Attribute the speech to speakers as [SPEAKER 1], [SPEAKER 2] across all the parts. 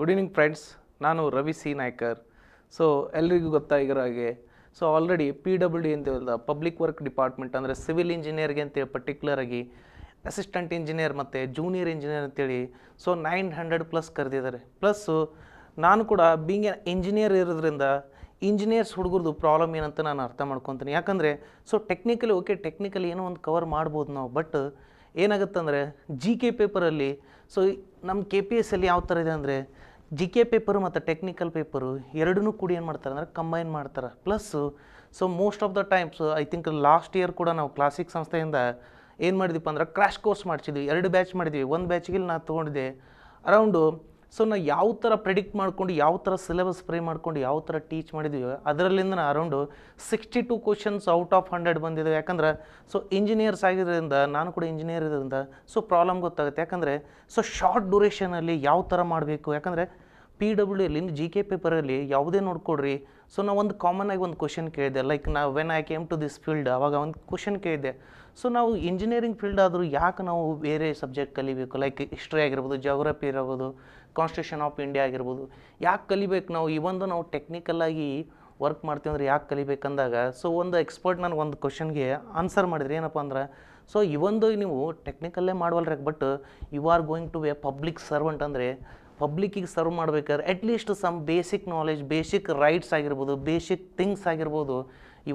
[SPEAKER 1] good evening friends ನಾನು Ravi C Naikar so ಎಲ್ರಿಗೂ ಗೊತ್ತಾ ಹಾಗೆ so already P W D ಅಂತ ಪಬ್ಲಿಕ್ ವರ್ಕ್ ಡಿಪಾರ್ಟ್ಮೆಂಟ್ ಅಂದರೆ ಸಿವಿಲ್ ಇಂಜಿನಿಯರ್ಗೆ ಅಂತೇಳಿ ಪರ್ಟಿಕ್ಯುಲರಾಗಿ ಅಸಿಸ್ಟೆಂಟ್ ಇಂಜಿನಿಯರ್ ಮತ್ತು ಜೂನಿಯರ್ ಇಂಜಿನಿಯರ್ ಅಂತೇಳಿ ಸೊ ನೈನ್ ಹಂಡ್ರೆಡ್ ಪ್ಲಸ್ ಕರೆದಿದ್ದಾರೆ ಪ್ಲಸ್ಸು ನಾನು ಕೂಡ ಬೀಂಗ್ ಎ ಇಂಜಿನಿಯರ್ ಇರೋದ್ರಿಂದ ಇಂಜಿನಿಯರ್ಸ್ ಹುಡುಗರದು ಪ್ರಾಬ್ಲಮ್ ಏನಂತ ನಾನು ಅರ್ಥ ಮಾಡ್ಕೊತೀನಿ ಯಾಕಂದರೆ ಸೊ ಟೆಕ್ನಿಕಲಿ ಓಕೆ ಟೆಕ್ನಿಕಲಿ ಏನೋ ಒಂದು ಕವರ್ ಮಾಡ್ಬೋದು ನಾವು ಬಟ್ ಅಂದರೆ ಜಿ ಕೆ ಪೇಪರಲ್ಲಿ ಸೊ ನಮ್ಮ ಕೆ ಪಿ ಎಸ್ ಅಲ್ಲಿ ಯಾವ ಥರ ಇದೆ ಅಂದರೆ ಜಿ ಕೆ ಪೇಪರು ಮತ್ತು ಟೆಕ್ನಿಕಲ್ ಪೇಪರು ಎರಡನ್ನೂ ಕೂಡ ಏನು ಮಾಡ್ತಾರೆ ಅಂದರೆ ಕಂಬೈನ್ ಮಾಡ್ತಾರೆ plus so most of the times I think last year ಕೂಡ ನಾವು ಕ್ಲಾಸಿಕ್ ಸಂಸ್ಥೆಯಿಂದ ಏನು ಮಾಡಿದ್ವಿಪ್ಪ ಅಂದ್ರೆ ಕ್ರ್ಯಾಶ್ ಕೋರ್ಸ್ ಮಾಡಿಸಿದ್ವಿ ಎರಡು ಬ್ಯಾಚ್ ಮಾಡಿದ್ವಿ ಒಂದು ಬ್ಯಾಚ್ಗೆ ನಾನು ತೊಗೊಂಡಿದ್ದೆ ಅರೌಂಡು ಸೊ ನಾ ಯಾವ ಥರ ಪ್ರೆಡಿಕ್ಟ್ ಮಾಡ್ಕೊಂಡು ಯಾವ ಥರ ಸಿಲೆಬಸ್ ಫ್ರೇ ಮಾಡ್ಕೊಂಡು ಯಾವ ಥರ ಟೀಚ್ ಮಾಡಿದ್ವಿ ಅದರಲ್ಲಿಂದ around sixty two questions out of hundred ಬಂದಿದೆ ಯಾಕಂದ್ರೆ ಸೊ ಇಂಜಿನಿಯರ್ಸ್ ಆಗಿರೋದ್ರಿಂದ ನಾನು ಕೂಡ ಇಂಜಿನಿಯರ್ ಇರೋದ್ರಿಂದ ಸೊ ಪ್ರಾಬ್ಲಮ್ ಗೊತ್ತಾಗುತ್ತೆ ಯಾಕಂದರೆ ಸೊ ಶಾರ್ಟ್ ಡ್ಯೂರೇಷನಲ್ಲಿ ಯಾವ ಥರ ಮಾಡಬೇಕು ಯಾಕಂದರೆ ಪಿ ಡಬ್ಲ್ಯೂ ಅಲ್ಲಿ ಜಿ ಕೆ ಪೇಪರಲ್ಲಿ ಯಾವುದೇ ನೋಡ್ಕೊಡ್ರಿ ಸೊ ನಾವು ಒಂದು ಕಾಮನ್ ಆಗಿ ಒಂದು ಕ್ವಶನ್ ಕೇಳಿದೆ ಲೈಕ್ ನಾವು when I came to this field ಅವಾಗ ಒಂದು ಕ್ವಶನ್ ಕೇಳಿದೆ ಸೊ ನಾವು ಇಂಜಿನಿಯರಿಂಗ್ ಫೀಲ್ಡ್ ಆದರೂ ಯಾಕೆ ನಾವು ಬೇರೆ ಸಬ್ಜೆಕ್ಟ್ ಕಲಿಬೇಕು ಲೈಕ್ ಹಿಸ್ಟ್ರಿ ಆಗಿರ್ಬೋದು ಜೋಗ್ರಫಿ ಇರ್ಬೋದು ಕಾನ್ಸ್ಟಿಟ್ಯೂಷನ್ ಆಫ್ ಇಂಡಿಯಾ ಆಗಿರ್ಬೋದು ಯಾಕೆ ಕಲಿಬೇಕು ನಾವು ಈ ಒಂದು ನಾವು ಆಗಿ ವರ್ಕ್ ಮಾಡ್ತೀವಿ ಅಂದ್ರೆ ಯಾಕೆ ಕಲಿಬೇಕಂದಾಗ ಸೊ ಒಂದು ಎಕ್ಸ್ಪರ್ಟ್ ನನಗೆ ಒಂದು ಕ್ವಶನ್ಗೆ ಆನ್ಸರ್ ಮಾಡಿದ್ರಿ ಏನಪ್ಪ ಅಂದ್ರೆ ಸೊ ಇವೊಂದು ನೀವು ಟೆಕ್ನಿಕಲ್ಲೇ ಮಾಡವಲ್ರಿ but you are going to be a public servant ಅಂದರೆ ಪಬ್ಲಿಕ್ಕಿಗೆ ಸರ್ವ್ ಮಾಡಬೇಕಾದ್ರೆ at least some basic knowledge basic rights ಆಗಿರ್ಬೋದು ಬೇಸಿಕ್ ಥಿಂಗ್ಸ್ ಆಗಿರ್ಬೋದು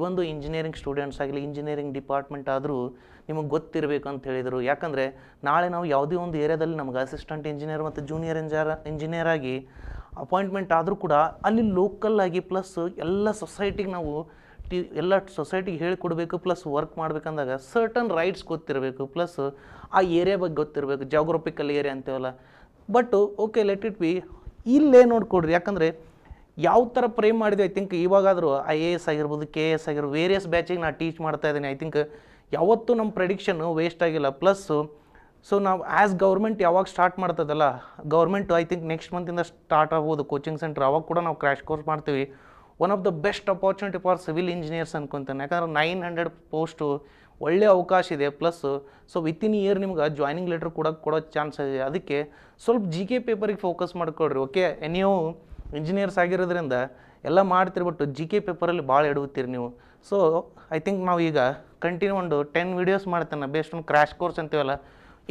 [SPEAKER 1] ಒಂದು ಇಂಜಿನಿಯರಿಂಗ್ ಸ್ಟೂಡೆಂಟ್ಸ್ ಆಗಲಿ ಇಂಜಿನಿಯರಿಂಗ್ ಡಿಪಾರ್ಟ್ಮೆಂಟ್ ಆದರೂ ನಿಮಗೆ ಗೊತ್ತಿರಬೇಕು ಅಂತ ಹೇಳಿದರು ಯಾಕಂದರೆ ನಾಳೆ ನಾವು ಯಾವುದೇ ಒಂದು ಏರಿಯಾದಲ್ಲಿ ನಮಗೆ ಅಸಿಸ್ಟೆಂಟ್ ಇಂಜಿನಿಯರ್ ಮತ್ತು ಜೂನಿಯರ್ ಇಂಜಿಯರ್ ಇಂಜಿನಿಯರ್ ಆಗಿ ಅಪಾಯಿಂಟ್ಮೆಂಟ್ ಆದರೂ ಕೂಡ ಅಲ್ಲಿ ಲೋಕಲ್ ಆಗಿ ಪ್ಲಸ್ ಎಲ್ಲ ಸೊಸೈಟಿಗೆ ನಾವು ಟಿ ಎಲ್ಲ ಸೊಸೈಟಿಗೆ ಹೇಳಿಕೊಡಬೇಕು ಪ್ಲಸ್ ವರ್ಕ್ ಮಾಡ್ಬೇಕಂದಾಗ ಸರ್ಟನ್ ರೈಟ್ಸ್ ಗೊತ್ತಿರಬೇಕು ಪ್ಲಸ್ ಆ ಏರಿಯಾ ಬಗ್ಗೆ ಗೊತ್ತಿರಬೇಕು ಜಾಗ್ರಫಿಕಲ್ ಏರಿಯಾ ಅಂತೀವಲ್ಲ but okay let it be ಇಲ್ಲೇ ನೋಡ್ಕೊಡ್ರಿ ಯಾಕಂದರೆ ಯಾವ ಥರ ಪ್ರೇಮ್ ಮಾಡಿದೆ ಐ ಥಿಂಕ್ ಇವಾಗಾದರೂ ಐ ಎ ಎಸ್ ಆಗಿರ್ಬೋದು ಕೆ ಎ ಎಸ್ ಆಗಿರ್ಬೋದು ವೇರಿಯಸ್ ಬ್ಯಾಚಿಗೆ ನಾನು ಟೀಚ್ ಮಾಡ್ತಾ ಇದ್ದೀನಿ ಐ ಥಿಂಕ್ ಯಾವತ್ತೂ ನಮ್ಮ ಪ್ರೆಡಿಕ್ಷನ್ನು ವೇಸ್ಟ್ ಆಗಿಲ್ಲ ಪ್ಲಸ್ಸು ಸೊ ನಾವು ಆ್ಯಸ್ ಗೌರ್ಮೆಂಟ್ ಯಾವಾಗ ಸ್ಟಾರ್ಟ್ ಮಾಡ್ತದಲ್ಲ ಗೌರ್ಮೆಂಟು ಐ ಥಿಂಕ್ ನೆಕ್ಸ್ಟ್ ಮಂತಿಂದ ಸ್ಟಾರ್ಟ್ ಆಗ್ಬೋದು ಕೋಚಿಂಗ್ ಸೆಂಟರ್ ಅವಾಗ ಕೂಡ ನಾವು ಕ್ರ್ಯಾಶ್ ಕೋರ್ಸ್ ಮಾಡ್ತೀವಿ one of the best opportunity for civil engineers ಅನ್ಕೊಂತಾನೆ ಯಾಕಂದ್ರೆ ನೈನ್ ಹಂಡ್ರೆಡ್ ಪೋಸ್ಟು ಒಳ್ಳೆಯ ಅವಕಾಶ ಇದೆ plus so within year ನಿಮ್ಗೆ ಜಾಯ್ನಿಂಗ್ ಲೆಟ್ರ್ ಕೂಡ ಕೊಡೋ ಚಾನ್ಸ್ ಇದೆ ಅದಕ್ಕೆ ಸ್ವಲ್ಪ ಜಿ ಕೆ ಪೇಪರಿಗೆ ಫೋಕಸ್ ಮಾಡ್ಕೊಳ್ರಿ ಓಕೆ ನೀವು ಇಂಜಿನಿಯರ್ಸ್ ಆಗಿರೋದ್ರಿಂದ ಎಲ್ಲ ಮಾಡ್ತೀರಿ ಬಟ್ ಜಿ ಕೆ ಪೇಪರಲ್ಲಿ ಭಾಳ ಎಡುತ್ತೀರಿ ನೀವು ಸೊ ಐ ಥಿಂಕ್ ನಾವು ಈಗ ಕಂಟಿನ್ಯೂ ಒಂದು ಟೆನ್ ವೀಡಿಯೋಸ್ ಮಾಡ್ತೇನೆ ಬೇಸ್ಟ್ ಒಂದು ಕ್ರ್ಯಾಶ್ ಕೋರ್ಸ್ ಅಂತೀವಲ್ಲ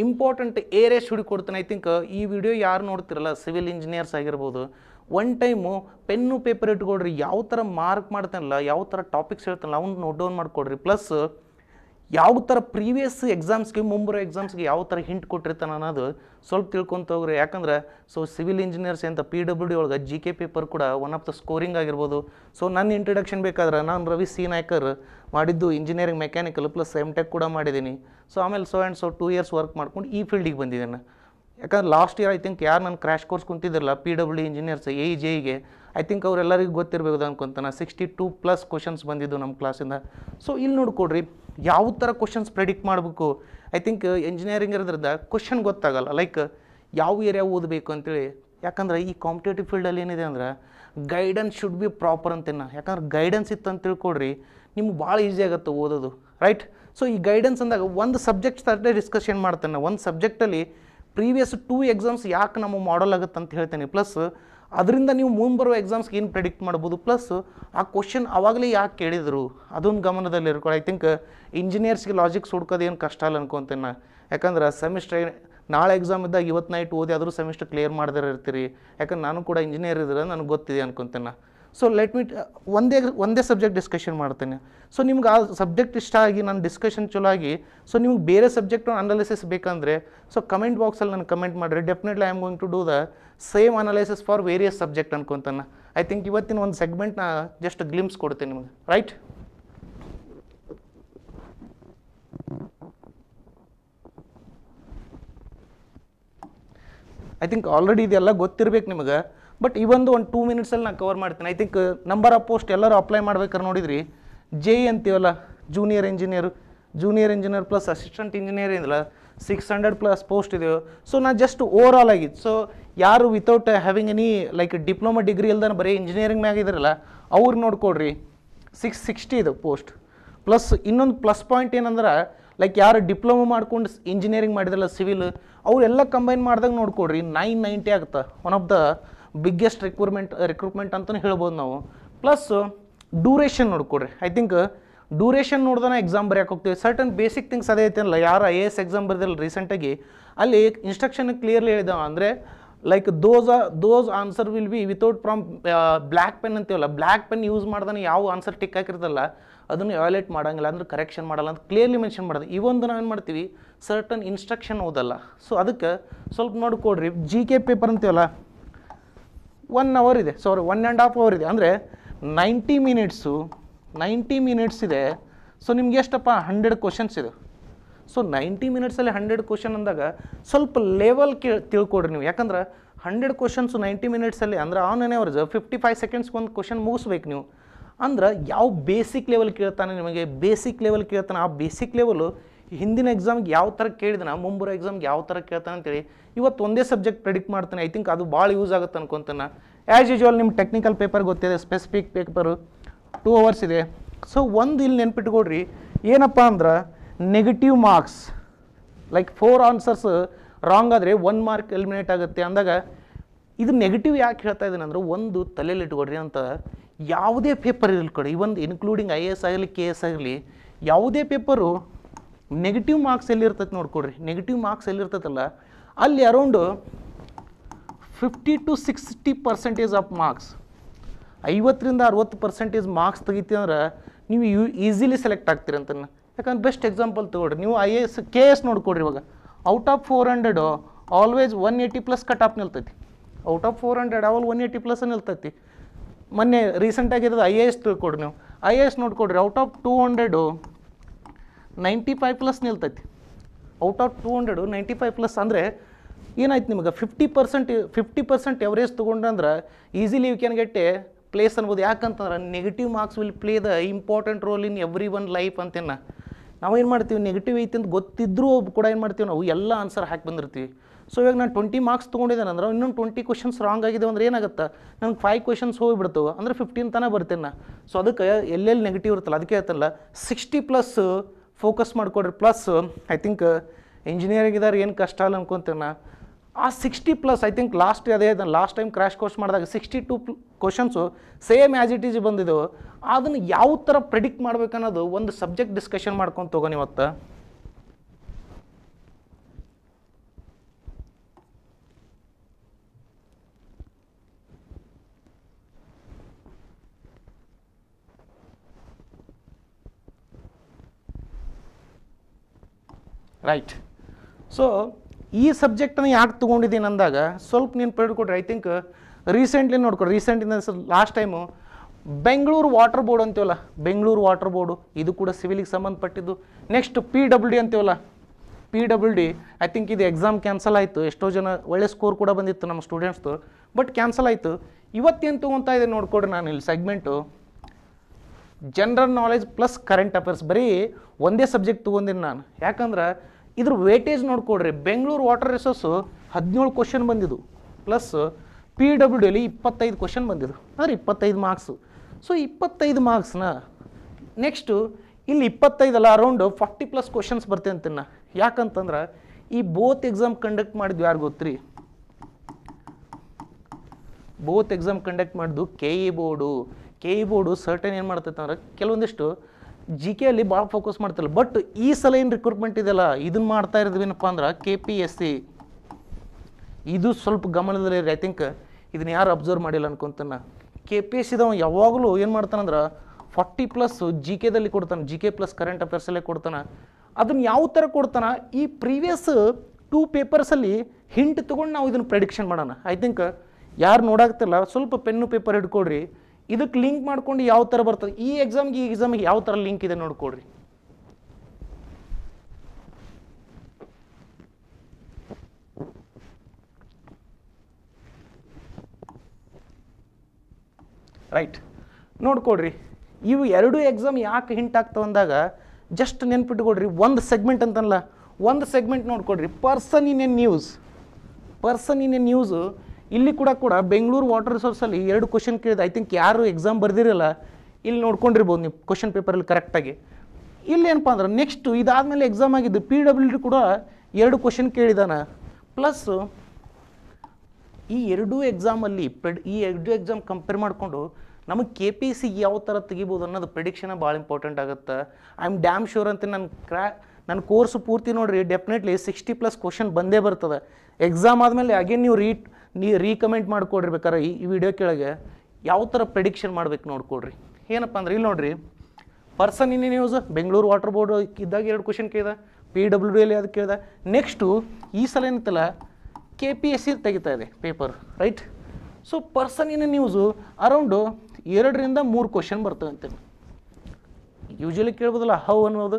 [SPEAKER 1] ಇಂಪಾರ್ಟೆಂಟ್ ಏರಿಯಾಸ್ ಕೊಡ್ತೇನೆ ಐ ಥಿಂಕ್ ಈ ವಿಡಿಯೋ ಯಾರು ನೋಡ್ತಿರಲ್ಲ ಸಿವಿಲ್ ಇಂಜಿನಿಯರ್ಸ್ ಆಗಿರ್ಬೋದು ಒನ್ ಟೈಮು ಪೆನ್ನು ಪೇಪರ್ ಇಟ್ಕೊಡ್ರಿ ಯಾವ ಥರ ಮಾರ್ಕ್ ಮಾಡ್ತಾನಲ್ಲ ಯಾವ ಥರ ಟಾಪಿಕ್ಸ್ ಹೇಳ್ತಾನಲ್ಲ ಅವ್ನು ನೋಟ್ ಡೌನ್ ಮಾಡಿಕೊಡ್ರಿ ಪ್ಲಸ್ ಯಾವ ಥರ ಪ್ರೀವಿಯಸ್ ಎಕ್ಸಾಮ್ಸ್ಗೆ ಮುಂಬರೋ ಎಕ್ಸಾಮ್ಸ್ಗೆ ಯಾವ ಥರ ಹಿಂಟ್ ಕೊಟ್ಟಿರ್ತಾನೆ ಅನ್ನೋದು ಸ್ವಲ್ಪ ತಿಳ್ಕೊತ ಹೋಗ್ರಿ ಯಾಕಂದ್ರೆ ಸೊ ಸಿವಿಲ್ ಇಂಜಿನಿಯರ್ಸ್ ಅಂತ ಪಿ ಡಬ್ಲ್ಯೂ ಡಿ ಒಳಗೆ ಜಿ ಕೆ ಪೇಪರ್ ಕೂಡ ಒನ್ ಆಫ್ ದ ಸ್ಕೋರಿಂಗ್ ಆಗಿರ್ಬೋದು ಸೊ ನನ್ನ ಇಂಟ್ರಡಕ್ಷನ್ ಬೇಕಾದ್ರೆ ನಾನು ರವಿ ಸಿ ನಾಯ್ಕರ್ ಮಾಡಿದ್ದು engineering mechanical plus M tech ಕೂಡ ಮಾಡಿದ್ದೀನಿ ಸೊ ಆಮೇಲೆ so and so two years work ಮಾಡ್ಕೊಂಡು ಈ ಫೀಲ್ಡಿಗೆ ಬಂದಿದ್ದೇನೆ ಯಾಕಂದ್ರೆ ಲಾಸ್ಟ್ ಇಯರ್ ಐ ಥಿಂಕ್ ಯಾರು ನಾನು ಕ್ರ್ಯಾಶ್ ಕೋರ್ಸ್ ಕುಂತಿದ್ದಿರಲ್ಲ P W engineers A J ಗೆ ಐ ಥಿಂಕ್ ಅವರೆಲ್ಲರಿಗೂ ಗೊತ್ತಿರಬೇಕು ಅನ್ಕೊಂತಾನೆ ಸಿಕ್ಸ್ಟಿ ಟೂ ಪ್ಲಸ್ ಕ್ವಶನ್ಸ್ ಬಂದಿದ್ದು ನಮ್ಮ ಕ್ಲಾಸಿಂದ ಸೊ ಇಲ್ಲಿ ನೋಡ್ಕೊಡ್ರಿ ಯಾವ ಥರ ಕ್ವಶನ್ಸ್ ಪ್ರೆಡಿಕ್ಟ್ ಮಾಡಬೇಕು ಐ ಥಿಂಕ್ ಇಂಜಿನಿಯರಿಂಗ್ ಇರೋದ್ರಿಂದ ಕ್ವಶನ್ ಗೊತ್ತಾಗಲ್ಲ ಲೈಕ್ ಯಾವ ಏರಿಯಾ ಓದಬೇಕು ಅಂತೇಳಿ ಯಾಕಂದ್ರೆ ಈ ಕಾಂಪಿಟೇಟಿವ್ ಫೀಲ್ಡಲ್ಲಿ ಏನಿದೆ ಅಂದ್ರೆ ಗೈಡೆನ್ಸ್ ಶುಡ್ ಬಿ ಪ್ರಾಪರ್ ಅಂತಿನ ಯಾಕಂದ್ರೆ ಗೈಡೆನ್ಸ್ ಇತ್ತು ಅಂತ ತಿಳ್ಕೊಡ್ರಿ ನಿಮ್ಗೆ ಭಾಳ ಈಸಿ ಆಗುತ್ತೆ ಓದೋದು ರೈಟ್ ಸೊ ಈ ಗೈಡೆನ್ಸ್ ಅಂದಾಗ ಒಂದು ಸಬ್ಜೆಕ್ಟ್ ಥರನೇ ಡಿಸ್ಕಷನ್ ಮಾಡ್ತೇನೆ ಒಂದು ಸಬ್ಜೆಕ್ಟಲ್ಲಿ ಪ್ರೀವಿಯಸ್ ಟೂ ಎಕ್ಸಾಮ್ಸ್ ಯಾಕೆ ನಮ್ಮ ಮಾಡಲ್ ಆಗುತ್ತೆ ಅಂತ ಹೇಳ್ತೇನೆ ಪ್ಲಸ್ ಅದರಿಂದ ನೀವು ಮುಂಬರುವ ಎಕ್ಸಾಮ್ಸ್ಗೆ ಏನು ಪ್ರೆಡಿಕ್ಟ್ ಮಾಡ್ಬೋದು ಪ್ಲಸ್ ಆ ಕ್ವಶನ್ ಆವಾಗಲೇ ಯಾಕೆ ಕೇಳಿದರು ಅದೊಂದು ಗಮನದಲ್ಲಿ ಇರ್ಕೊಳ್ಳಿ ಐ ಥಿಂಕ್ ಇಂಜಿನಿಯರ್ಸ್ಗೆ ಲಾಜಿಕ್ಸ್ ಹುಡ್ಕೋದು ಏನು ಕಷ್ಟ ಅಲ್ಲ ಅನ್ಕೊತೇನೆ ನಾ ಯಾಕಂದ್ರೆ ಸೆಮಿಸ್ಟ್ರ್ ನಾಳೆ ಎಕ್ಸಾಮ್ ಇದ್ದಾಗ ಇವತ್ತು ನೈಟ್ ಓದಿ ಆದರೂ ಸೆಮಿಸ್ಟರ್ ಕ್ಲಿಯರ್ ಮಾಡಿದ್ರೆ ಇರ್ತೀರಿ ಯಾಕಂದ್ರೆ ನಾನು ಕೂಡ ಇಂಜಿನಿಯರ್ ಇದ್ರೆ ನನಗೆ ಗೊತ್ತಿದೆ ಅನ್ಕೊತೇನೆ ಸೊ ಲೆಟ್ ಮೀಟ್ ಒಂದೇ ಒಂದೇ ಸಬ್ಜೆಕ್ಟ್ ಡಿಸ್ಕಷನ್ ಮಾಡ್ತೇನೆ ಸೊ ನಿಮ್ಗೆ ಆ ಸಬ್ಜೆಕ್ಟ್ ಇಷ್ಟ ಆಗಿ ನಾನು ಡಿಸ್ಕಷನ್ ಚಲೋ ಆಗಿ ಸೊ ನಿಮ್ಗೆ ಬೇರೆ ಸಬ್ಜೆಕ್ಟ್ ಅನಾಲಿಸಿಸ್ ಬೇಕಂದರೆ ಸೊ ಕಮೆಂಟ್ ಬಾಕ್ಸಲ್ಲಿ ನಾನು ಕಮೆಂಟ್ ಮಾಡಿರಿ definitely I am going to do the same analysis for various subject ಅನ್ಕೊಂತಾನ ಐ ಥಿಂಕ್ ಇವತ್ತಿನ ಒಂದು ಸೆಗ್ಮೆಂಟ್ನ ಜಸ್ಟ್ ಗ್ಲಿಮ್ಸ್ ಕೊಡ್ತೇನೆ ನಿಮಗೆ ರೈಟ್ ಐ ತಿಂಕ್ ಆಲ್ರೆಡಿ ಇದೆಲ್ಲ ಗೊತ್ತಿರ್ಬೇಕು ನಿಮಗೆ ಬಟ್ ಇವೊಂದು ಒಂದು ಟೂ ಮಿನಿಟ್ಸಲ್ಲಿ ನಾನು ಕವರ್ ಮಾಡ್ತೇನೆ I think number of post ಎಲ್ಲರೂ ಅಪ್ಲೈ ಮಾಡ್ಬೇಕಾದ್ರೆ ನೋಡಿದ್ರಿ ಜೆ e ಅಂತೀವಲ್ಲ junior engineer junior engineer plus assistant engineer ಏನಿಲ್ಲ ಸಿಕ್ಸ್ ಹಂಡ್ರೆಡ್ ಪ್ಲಸ್ ಪೋಸ್ಟ್ ಇದೆಯೋ ಸೊ ನಾನು ಜಸ್ಟ್ ಓವರ್ ಆಲ್ ಆಗಿತ್ತು ಸೊ ಯಾರು without having any like diploma degree ಇಲ್ದಾನೆ ಬರೀ ಇಂಜಿನಿಯರಿಂಗ್ ಮ್ಯಾಗ ಇದ್ರಲ್ಲ ಅವ್ರು ನೋಡ್ಕೊಡ್ರಿ ಸಿಕ್ಸ್ ಸಿಕ್ಸ್ಟಿ ಇದು ಪೋಸ್ಟ್ ಪ್ಲಸ್ ಇನ್ನೊಂದು ಪ್ಲಸ್ ಪಾಯಿಂಟ್ ಏನಂದ್ರೆ ಲೈಕ್ ಯಾರು ಡಿಪ್ಲೊಮಾ ಮಾಡ್ಕೊಂಡು ಇಂಜಿನಿಯರಿಂಗ್ ಮಾಡಿದ್ರಲ್ಲ ಸಿವಿಲ್ ಅವರೆಲ್ಲ ಕಂಬೈನ್ ಮಾಡಿದಾಗ ನೋಡ್ಕೊಡ್ರಿ ನೈನ್ ನೈಂಟಿ ಆಗುತ್ತೆ one of the biggest recruitment recruitment ಅಂತಲೂ ಹೇಳ್ಬೋದು ನಾವು ಪ್ಲಸ್ ಡ್ಯೂರೇಷನ್ ನೋಡ್ಕೊಡ್ರಿ ಐ ಥಿಂಕ್ ಡ್ಯೂರೇಷನ್ ನೋಡ್ದಾನೆ ಎಕ್ಸಾಮ್ ಬರೆಯಕ್ಕೆ ಹೋಗ್ತೀವಿ ಸರ್ಟನ್ ಬೇಸಿಕ್ ಥಿಂಗ್ಸ್ ಅದೇ ಐತೆ ಅಲ್ಲ ಯಾರು ಐ ಎ ಎಸ್ ಎಕ್ಸಾಮ್ ಬರೆದಿಲ್ಲ ರೀಸೆಂಟಾಗಿ ಅಲ್ಲಿ ಇನ್ಸ್ಟ್ರಕ್ಷನ್ ಕ್ಲಿಯರ್ಲಿ ಹೇಳಿದ ಅಂದರೆ like those those answer will be without from black pen ಅಂತೀವಲ್ಲ ಬ್ಲ್ಯಾಕ್ ಪೆನ್ ಯೂಸ್ ಮಾಡ್ದಾನೆ ಯಾವ ಆನ್ಸರ್ ಟಿಕ್ ಹಾಕಿರ್ತಲ್ಲ ಅದನ್ನು ವ್ಯಾಲೇಟ್ ಮಾಡೋಂಗಿಲ್ಲ ಅಂದ್ರೆ ಕರೆಕ್ಷನ್ ಮಾಡಲ್ಲ ಅಂತ ಕ್ಲಿಯರ್ಲಿ ಮೆನ್ಷನ್ ಮಾಡೋದು ಇವೊಂದು ನಾವೇನು ಮಾಡ್ತೀವಿ ಸರ್ಟನ್ ಇನ್ಸ್ಟ್ರಕ್ಷನ್ ಓದಲ್ಲ ಸೊ ಅದಕ್ಕೆ ಸ್ವಲ್ಪ ಕೊಡ್ರಿ ಜಿ ಕೆ ಪೇಪರ್ ಅಂತೀವಲ್ಲ ಒನ್ ಅವರ್ ಇದೆ sorry one and half hour ಇದೆ ಅಂದರೆ ನೈಂಟಿ ಮಿನಿಟ್ಸು ನೈಂಟಿ ಮಿನಿಟ್ಸ್ ಇದೆ ಸೊ ನಿಮ್ಗೆ ಎಷ್ಟಪ್ಪ ಹಂಡ್ರೆಡ್ ಕ್ವಶನ್ಸ್ ಇದೆ ಸೊ ನೈಂಟಿ ಮಿನಿಟ್ಸಲ್ಲಿ ಹಂಡ್ರೆಡ್ ಕ್ವಶನ್ ಅಂದಾಗ ಸ್ವಲ್ಪ ಲೆವೆಲ್ ಕೇಳಿ ತಿಳ್ಕೊಡ್ರಿ ನೀವು ಯಾಕಂದ್ರೆ ಹಂಡ್ರೆಡ್ ಕ್ವಶನ್ಸು ನೈಂಟಿ ಮಿನಿಟ್ಸಲ್ಲಿ ಅಂದ್ರೆ on hours fifty five seconds ಒಂದು ಕ್ವಶನ್ ಮುಗಿಸ್ಬೇಕು ನೀವು ಅಂದ್ರೆ ಯಾವ ಬೇಸಿಕ್ ಲೆವೆಲ್ ಕೇಳ್ತಾನೆ ನಿಮಗೆ ಬೇಸಿಕ್ ಲೆವೆಲ್ ಕೇಳ್ತಾನೆ ಆ ಬೇಸಿಕ್ ಲೆವೆಲು ಹಿಂದಿನ ಎಕ್ಸಾಮ್ಗೆ ಯಾವ ಥರ ಕೇಳಿದನ ಮುಂಬರ ಎಕ್ಸಾಮ್ಗೆ ಯಾವ ಥರ ಕೇಳ್ತಾನೆ ಅಂತೇಳಿ ಇವತ್ತು ಒಂದೇ ಸಬ್ಜೆಕ್ಟ್ ಪ್ರಿಡಿಕ್ಟ್ ಮಾಡ್ತಾನೆ ಐ ಥಿಂಕ್ ಅದು ಭಾಳ ಯೂಸ್ ಆಗುತ್ತೆ ಅನ್ಕೊತಾನೆ ಆ್ಯಸ್ ಯೂಶುವಲ್ ನಿಮ್ಮ ಟೆಕ್ನಿಕಲ್ ಪೇಪರ್ ಗೊತ್ತಿದೆ ಸ್ಪೆಸಿಫಿಕ್ ಪೇಪರು ಟೂ ಅವರ್ಸ್ ಇದೆ ಸೊ ಒಂದು ಇಲ್ಲಿ ನೆನ್ಪಿಟ್ಕೊಡ್ರಿ ಏನಪ್ಪ ಅಂದ್ರೆ negative marks like four answers wrong ಆದರೆ ಒನ್ ಮಾರ್ಕ್ ಎಲಿಮಿನೇಟ್ ಆಗುತ್ತೆ ಅಂದಾಗ ಇದು ನೆಗೆಟಿವ್ ಯಾಕೆ ಹೇಳ್ತಾ ಇದ್ದೀನಿ ಅಂದ್ರೆ ಒಂದು ತಲೆಯಲ್ಲಿ ಇಟ್ಕೊಡ್ರಿ ಅಂತ ಯಾವುದೇ ಪೇಪರ್ ಕೊಡಿ ಒಂದು ಇನ್ಕ್ಲೂಡಿಂಗ್ ಐ ಎ ಎಸ್ ಆಗಲಿ ಕೆ ಎಸ್ ಆಗಲಿ ಯಾವುದೇ ಪೇಪರು ನೆಗೆಟಿವ್ ಮಾರ್ಕ್ಸ್ ಎಲ್ಲಿರ್ತೈತೆ ನೋಡ್ಕೊಡ್ರಿ ನೆಗೆಟಿವ್ ಮಾರ್ಕ್ಸ್ ಎಲ್ಲಿರ್ತೈತಲ್ಲ ಅಲ್ಲಿ around fifty to sixty percentage of marks ಐವತ್ತರಿಂದ ಅರುವತ್ತು ಪರ್ಸೆಂಟೇಜ್ ಮಾರ್ಕ್ಸ್ ತೆಗಿತೀವಿ ಅಂದ್ರೆ ನೀವು ಯು ಈಸಿಲಿ ಸೆಲೆಕ್ಟ್ ಆಗ್ತೀರಿ ಅಂತ ಯಾಕಂದ್ರೆ ಬೆಸ್ಟ್ ಎಕ್ಸಾಂಪಲ್ ತೊಗೊಳ್ರಿ ನೀವು I A S K S ನೋಡ್ಕೊಡ್ರಿ ಇವಾಗ out of four hundred always one eighty plus cut off ನಿಲ್ತೈತಿ ಔಟ್ ಆಫ್ ಫೋರ್ ಹಂಡ್ರೆಡ್ ಅವಲ್ ಒನ್ ಏಯ್ಟಿ ಪ್ಲಸ್ ನಿಲ್ತೈತಿ ಮೊನ್ನೆ ರೀಸೆಂಟಾಗಿರೋದು ಐ ಎ ಎಸ್ ತಿಳ್ಕೊಡ್ರಿ ನೀವು ಐ ಎ ಎಸ್ ನೋಡ್ಕೊಡ್ರಿ out of two hundred ninety five plus ನಿಲ್ತೈತಿ out of two hundred ninety five plus ಅಂದರೆ ಏನಾಯ್ತು ನಿಮಗೆ fifty percent fifty percent average ತೊಗೊಂಡ್ರೆ easily you can get A place ಅನ್ಬೋದು ಯಾಕಂತಂದ್ರೆ negative marks will play the important role in every one life ಅಂತೇನ ನಾವು ಏನು ಮಾಡ್ತೀವಿ ನೆಗೆಟಿವ್ ಐತೆ ಅಂತ ಗೊತ್ತಿದ್ರೂ ಕೂಡ ಏನು ಮಾಡ್ತೀವಿ ನಾವು ಎಲ್ಲ ಆನ್ಸರ್ ಹಾಕಿ ಬಂದಿರ್ತೀವಿ ಸೊ ಇವಾಗ ನಾನು ಟ್ವೆಂಟಿ ಮಾರ್ಕ್ಸ್ ತೊಗೊಂಡಿದ್ದೇನೆ ಅಂದ್ರೆ ಇನ್ನೊಂದು ಟ್ವೆಂಟಿ ಕ್ವಶನ್ಸ್ ರಾಂಗ್ ಆಗಿದೆ ಅಂದ್ರೆ ಏನಾಗುತ್ತೆ ನನಗೆ ಫೈವ್ ಕ್ವಶನ್ಸ್ ಹೋಗಿಬಿಡ್ತವೆ ಅಂದ್ರೆ ಫಿಫ್ಟೀನ್ ತನಕ ಬರ್ತೇನೆ ನಾ ಸೊ ಅದಕ್ಕೆ ಎಲ್ಲೆಲ್ಲಿ ನೆಗೆಟಿವ್ ಇರುತ್ತಲ್ಲ ಅದಕ್ಕೆ ಹೇಳ್ತಲ್ಲ ಸಿಕ್ಸ್ಟಿ ಪ್ಲಸ್ ಫೋಕಸ್ ಮಾಡಿಕೊಡ್ರಿ ಪ್ಲಸ್ ಐ ಥಿಂಕ್ ಇಂಜಿನಿಯರಿಂಗ್ ಇದಾರೆ ಏನು ಕಷ್ಟ ಅಲ್ಲ ಅನ್ಕೊತೇನೆ ಆ sixty plus I think last ಅದೇ ಲಾಸ್ಟ್ ಟೈಮ್ ಕ್ರ್ಯಾಶ್ ಕೋರ್ಸ್ ಮಾಡಿದಾಗ sixty two questions same as it is ಬಂದಿದ್ದವು ಅದನ್ನು ಯಾವ ಥರ ಪ್ರಿಡಿಕ್ಟ್ ಅನ್ನೋದು ಒಂದು ಸಬ್ಜೆಕ್ಟ್ ಡಿಸ್ಕಷನ್ ಮಾಡ್ಕೊಂಡು ತೊಗೊಂಡು ಇವತ್ತು ರೈಟ್ ಸೊ ಈ ಸಬ್ಜೆಕ್ಟನ್ನು ಯಾಕೆ ತೊಗೊಂಡಿದ್ದೀನಿ ಅಂದಾಗ ಸ್ವಲ್ಪ ನೀನು ಕೊಡ್ರಿ ಐ ಥಿಂಕ್ ರೀಸೆಂಟ್ಲಿ ನೋಡ್ಕೊಡಿ recent in last time Bengaluru water board ಅಂತೀವಲ್ಲ ಬೆಂಗಳೂರು ವಾಟರ್ ಬೋರ್ಡು ಇದು ಕೂಡ ಸಿವಿಲಿಗೆ ಸಂಬಂಧಪಟ್ಟಿದ್ದು ನೆಕ್ಸ್ಟ್ ಪಿ ಡಬ್ಲ್ಯೂ ಡಿ ಅಂತೀವಲ್ಲ P W D I think ಇದು ಎಕ್ಸಾಮ್ ಕ್ಯಾನ್ಸಲ್ ಆಯಿತು ಎಷ್ಟೋ ಜನ ಒಳ್ಳೆ ಸ್ಕೋರ್ ಕೂಡ ಬಂದಿತ್ತು ನಮ್ಮ ಸ್ಟೂಡೆಂಟ್ಸ್ದು ಬಟ್ ಕ್ಯಾನ್ಸಲ್ ಆಯಿತು ಇವತ್ತೇನು ತೊಗೊತಾ ಇದೆ ನೋಡ್ಕೊಡ್ರಿ ನಾನು ಇಲ್ಲಿ segment general knowledge plus current affairs ಬರೀ ಒಂದೇ ಸಬ್ಜೆಕ್ಟ್ ತೊಗೊಂಡಿನಿ ನಾನು ಯಾಕಂದ್ರೆ ಇದ್ರ ವೇಟೇಜ್ ನೋಡ್ಕೊಡ್ರಿ ಬೆಂಗಳೂರು ವಾಟರ್ ರಿಸೋರ್ಸು ಹದಿನೇಳು ಕ್ವಶನ್ ಬಂದಿದ್ದು ಪ್ಲಸ್ ಪಿ ಡಬ್ಲ್ಯೂ ಡಿಯಲ್ಲಿ ಇಪ್ಪತ್ತೈದು ಕ್ವಶನ್ ಬಂದಿದ್ದು ಅಂದರೆ ಇಪ್ಪತ್ತೈದು ಮಾರ್ಕ್ಸು ಸೊ ಇಪ್ಪತ್ತೈದು ಮಾರ್ಕ್ಸ್ನ ನೆಕ್ಸ್ಟು ಇಲ್ಲಿ ಇಪ್ಪತ್ತೈದಲ್ಲ ಅರೌಂಡ್ ಫಾರ್ಟಿ ಪ್ಲಸ್ ಕ್ವಶನ್ಸ್ ಬರ್ತೆ ಅಂತಿನ್ನ ಯಾಕಂತಂದ್ರೆ ಈ ಬೋತ್ ಎಕ್ಸಾಮ್ ಕಂಡಕ್ಟ್ ಮಾಡಿದ್ವಿ ಯಾರು ಗೊತ್ತ್ರಿ ಬೋತ್ ಎಕ್ಸಾಮ್ ಕಂಡಕ್ಟ್ ಮಾಡಿದ್ದು K E board K E board certain ಏನು ಮಾಡ್ತೈತೆ ಅಂದ್ರೆ ಕೆಲವೊಂದಿಷ್ಟು ಜಿ ಕೆ ಅಲ್ಲಿ ಭಾಳ ಫೋಕಸ್ ಮಾಡ್ತಿಲ್ಲ ಬಟ್ ಈ ಸಲ ಏನು ರಿಕ್ರೂಟ್ಮೆಂಟ್ ಇದೆಯಲ್ಲ ಇದನ್ನ ಮಾಡ್ತಾ ಇರೋದೇನಪ್ಪ ಅಂದ್ರೆ ಕೆ ಪಿ ಎಸ್ ಸಿ ಇದು ಸ್ವಲ್ಪ ಗಮನದಲ್ಲಿ ಐ ಥಿಂಕ್ ಇದನ್ನ ಯಾರು ಅಬ್ಸರ್ವ್ ಮಾಡಿಲ್ಲ ಅನ್ಕೊಂತಾನೆ ಕೆ ಪಿ ಎಸ್ ಸಿದವ ಯಾವಾಗಲೂ ಏನು ಮಾಡ್ತಾನಂದ್ರೆ ಫಾರ್ಟಿ ಪ್ಲಸ್ ಜಿ ಕೆದಲ್ಲಿ ಕೊಡ್ತಾನೆ ಜಿ ಕೆ ಪ್ಲಸ್ ಕರೆಂಟ್ ಅಫೇರ್ಸಲ್ಲೇ ಕೊಡ್ತಾನೆ ಅದನ್ನು ಯಾವ ಥರ ಕೊಡ್ತಾನೆ ಈ ಪ್ರೀವಿಯಸ್ ಟೂ ಪೇಪರ್ಸಲ್ಲಿ ಹಿಂಟ್ ತೊಗೊಂಡು ನಾವು ಇದನ್ನು ಪ್ರೆಡಿಕ್ಷನ್ ಮಾಡೋಣ ಐ ಥಿಂಕ್ ಯಾರು ನೋಡಾಗ್ತಿಲ್ಲ ಸ್ವಲ್ಪ ಪೆನ್ನು ಪೇಪರ್ ಹಿಡ್ಕೊಡ್ರಿ ಇದಕ್ಕೆ ಲಿಂಕ್ ಮಾಡ್ಕೊಂಡು ಯಾವ ಥರ ಬರ್ತದೆ ಈ ಎಕ್ಸಾಮ್ಗೆ ಈ ಎಕ್ಸಾಮ್ಗೆ ಯಾವ ಥರ ಲಿಂಕ್ ಇದೆ ನೋಡ್ಕೊಡ್ರಿ ರೈಟ್ ನೋಡ್ಕೊಡ್ರಿ ಇವು ಎರಡು ಎಕ್ಸಾಮ್ ಯಾಕೆ ಹಿಂಟ್ ಆಗ್ತಾವೆ ಅಂದಾಗ ಜಸ್ಟ್ ನೆನ್ಪಿಟ್ಕೊಡ್ರಿ ಒಂದು ಸೆಗ್ಮೆಂಟ್ ಅಂತಲ್ಲ ಒಂದು ಸೆಗ್ಮೆಂಟ್ ನೋಡ್ಕೊಡ್ರಿ person in a news person in a news ಇಲ್ಲಿ ಕೂಡ ಕೂಡ ಬೆಂಗಳೂರು ವಾಟರ್ ರಿಸೋರ್ಸಲ್ಲಿ ಎರಡು ಕ್ವಶನ್ ಕೇಳಿದೆ ಐ ಥಿಂಕ್ ಯಾರು ಎಕ್ಸಾಮ್ ಬರ್ದಿರಲ್ಲ ಇಲ್ಲಿ ನೋಡ್ಕೊಂಡಿರ್ಬೋದು ನೀವು ಕ್ವಶನ್ ಪೇಪರಲ್ಲಿ ಕರೆಕ್ಟಾಗಿ ಇಲ್ಲಿ ಏನಪ್ಪ ಅಂದ್ರೆ ನೆಕ್ಸ್ಟು ಇದಾದಮೇಲೆ ಎಕ್ಸಾಮ್ ಆಗಿದ್ದು ಪಿ ಡಬ್ಲ್ಯೂ ಡಿ ಕೂಡ ಎರಡು ಕ್ವಶನ್ ಕೇಳಿದಾನ ಪ್ಲಸ್ಸು ಈ ಎರಡೂ ಎಕ್ಸಾಮಲ್ಲಿ ಪ್ರೆಡ್ ಈ ಎರಡು ಎಕ್ಸಾಮ್ ಕಂಪೇರ್ ಮಾಡಿಕೊಂಡು ನಮಗೆ ಕೆ ಪಿ ಸಿ ಯಾವ ಥರ ತೆಗಿಬೋದು ಅನ್ನೋದು ಪ್ರಿಡಿಕ್ಷನ ಭಾಳ ಇಂಪಾರ್ಟೆಂಟ್ ಆಗುತ್ತೆ ಐ ಆಮ್ ಡ್ಯಾಮ್ ಶ್ಯೂರ್ ಅಂತ ನನ್ನ ಕ್ರಾ ನನ್ನ ಕೋರ್ಸ್ ಪೂರ್ತಿ ನೋಡಿರಿ ಡೆಫಿನೆಟ್ಲಿ ಸಿಕ್ಸ್ಟಿ ಪ್ಲಸ್ ಕ್ವಶನ್ ಬಂದೇ ಬರ್ತದೆ ಎಕ್ಸಾಮ್ ಆದಮೇಲೆ ಅಗೇನ್ ನೀವು ರೀಟ್ ನೀ ರೀಕಮೆಂಟ್ ಮಾಡಿಕೊಡ್ರಿ ಬೇಕಾದ್ರೆ ಈ ವಿಡಿಯೋ ಕೆಳಗೆ ಯಾವ ಥರ ಪ್ರೆಡಿಕ್ಷನ್ ಮಾಡ್ಬೇಕು ನೋಡ್ಕೊಡ್ರಿ ಏನಪ್ಪ ಅಂದ್ರೆ ಇಲ್ಲಿ ನೋಡ್ರಿ person in news Bengaluru water board ಇದ್ದಾಗ ಎರಡು ಕ್ವಶನ್ ಕೇಳಿದೆ ಪಿ ಡಬ್ಲ್ಯೂ ಡಿ ಅದು ಕೇಳಿದೆ ನೆಕ್ಸ್ಟು ಈ ಸಲ ಏನಿತ್ತಲ್ಲ ಕೆ ಪಿ ಎಸ್ ಸಿ ತೆಗಿತಾ ಇದೆ paper right so person in news around ಎರಡರಿಂದ ಮೂರು ಕ್ವಶನ್ ಬರ್ತವೆ ಅಂತ ಯೂಶಲಿ ಕೇಳ್ಬೋದಲ್ಲ ಹೌ ಅನ್ನೋದು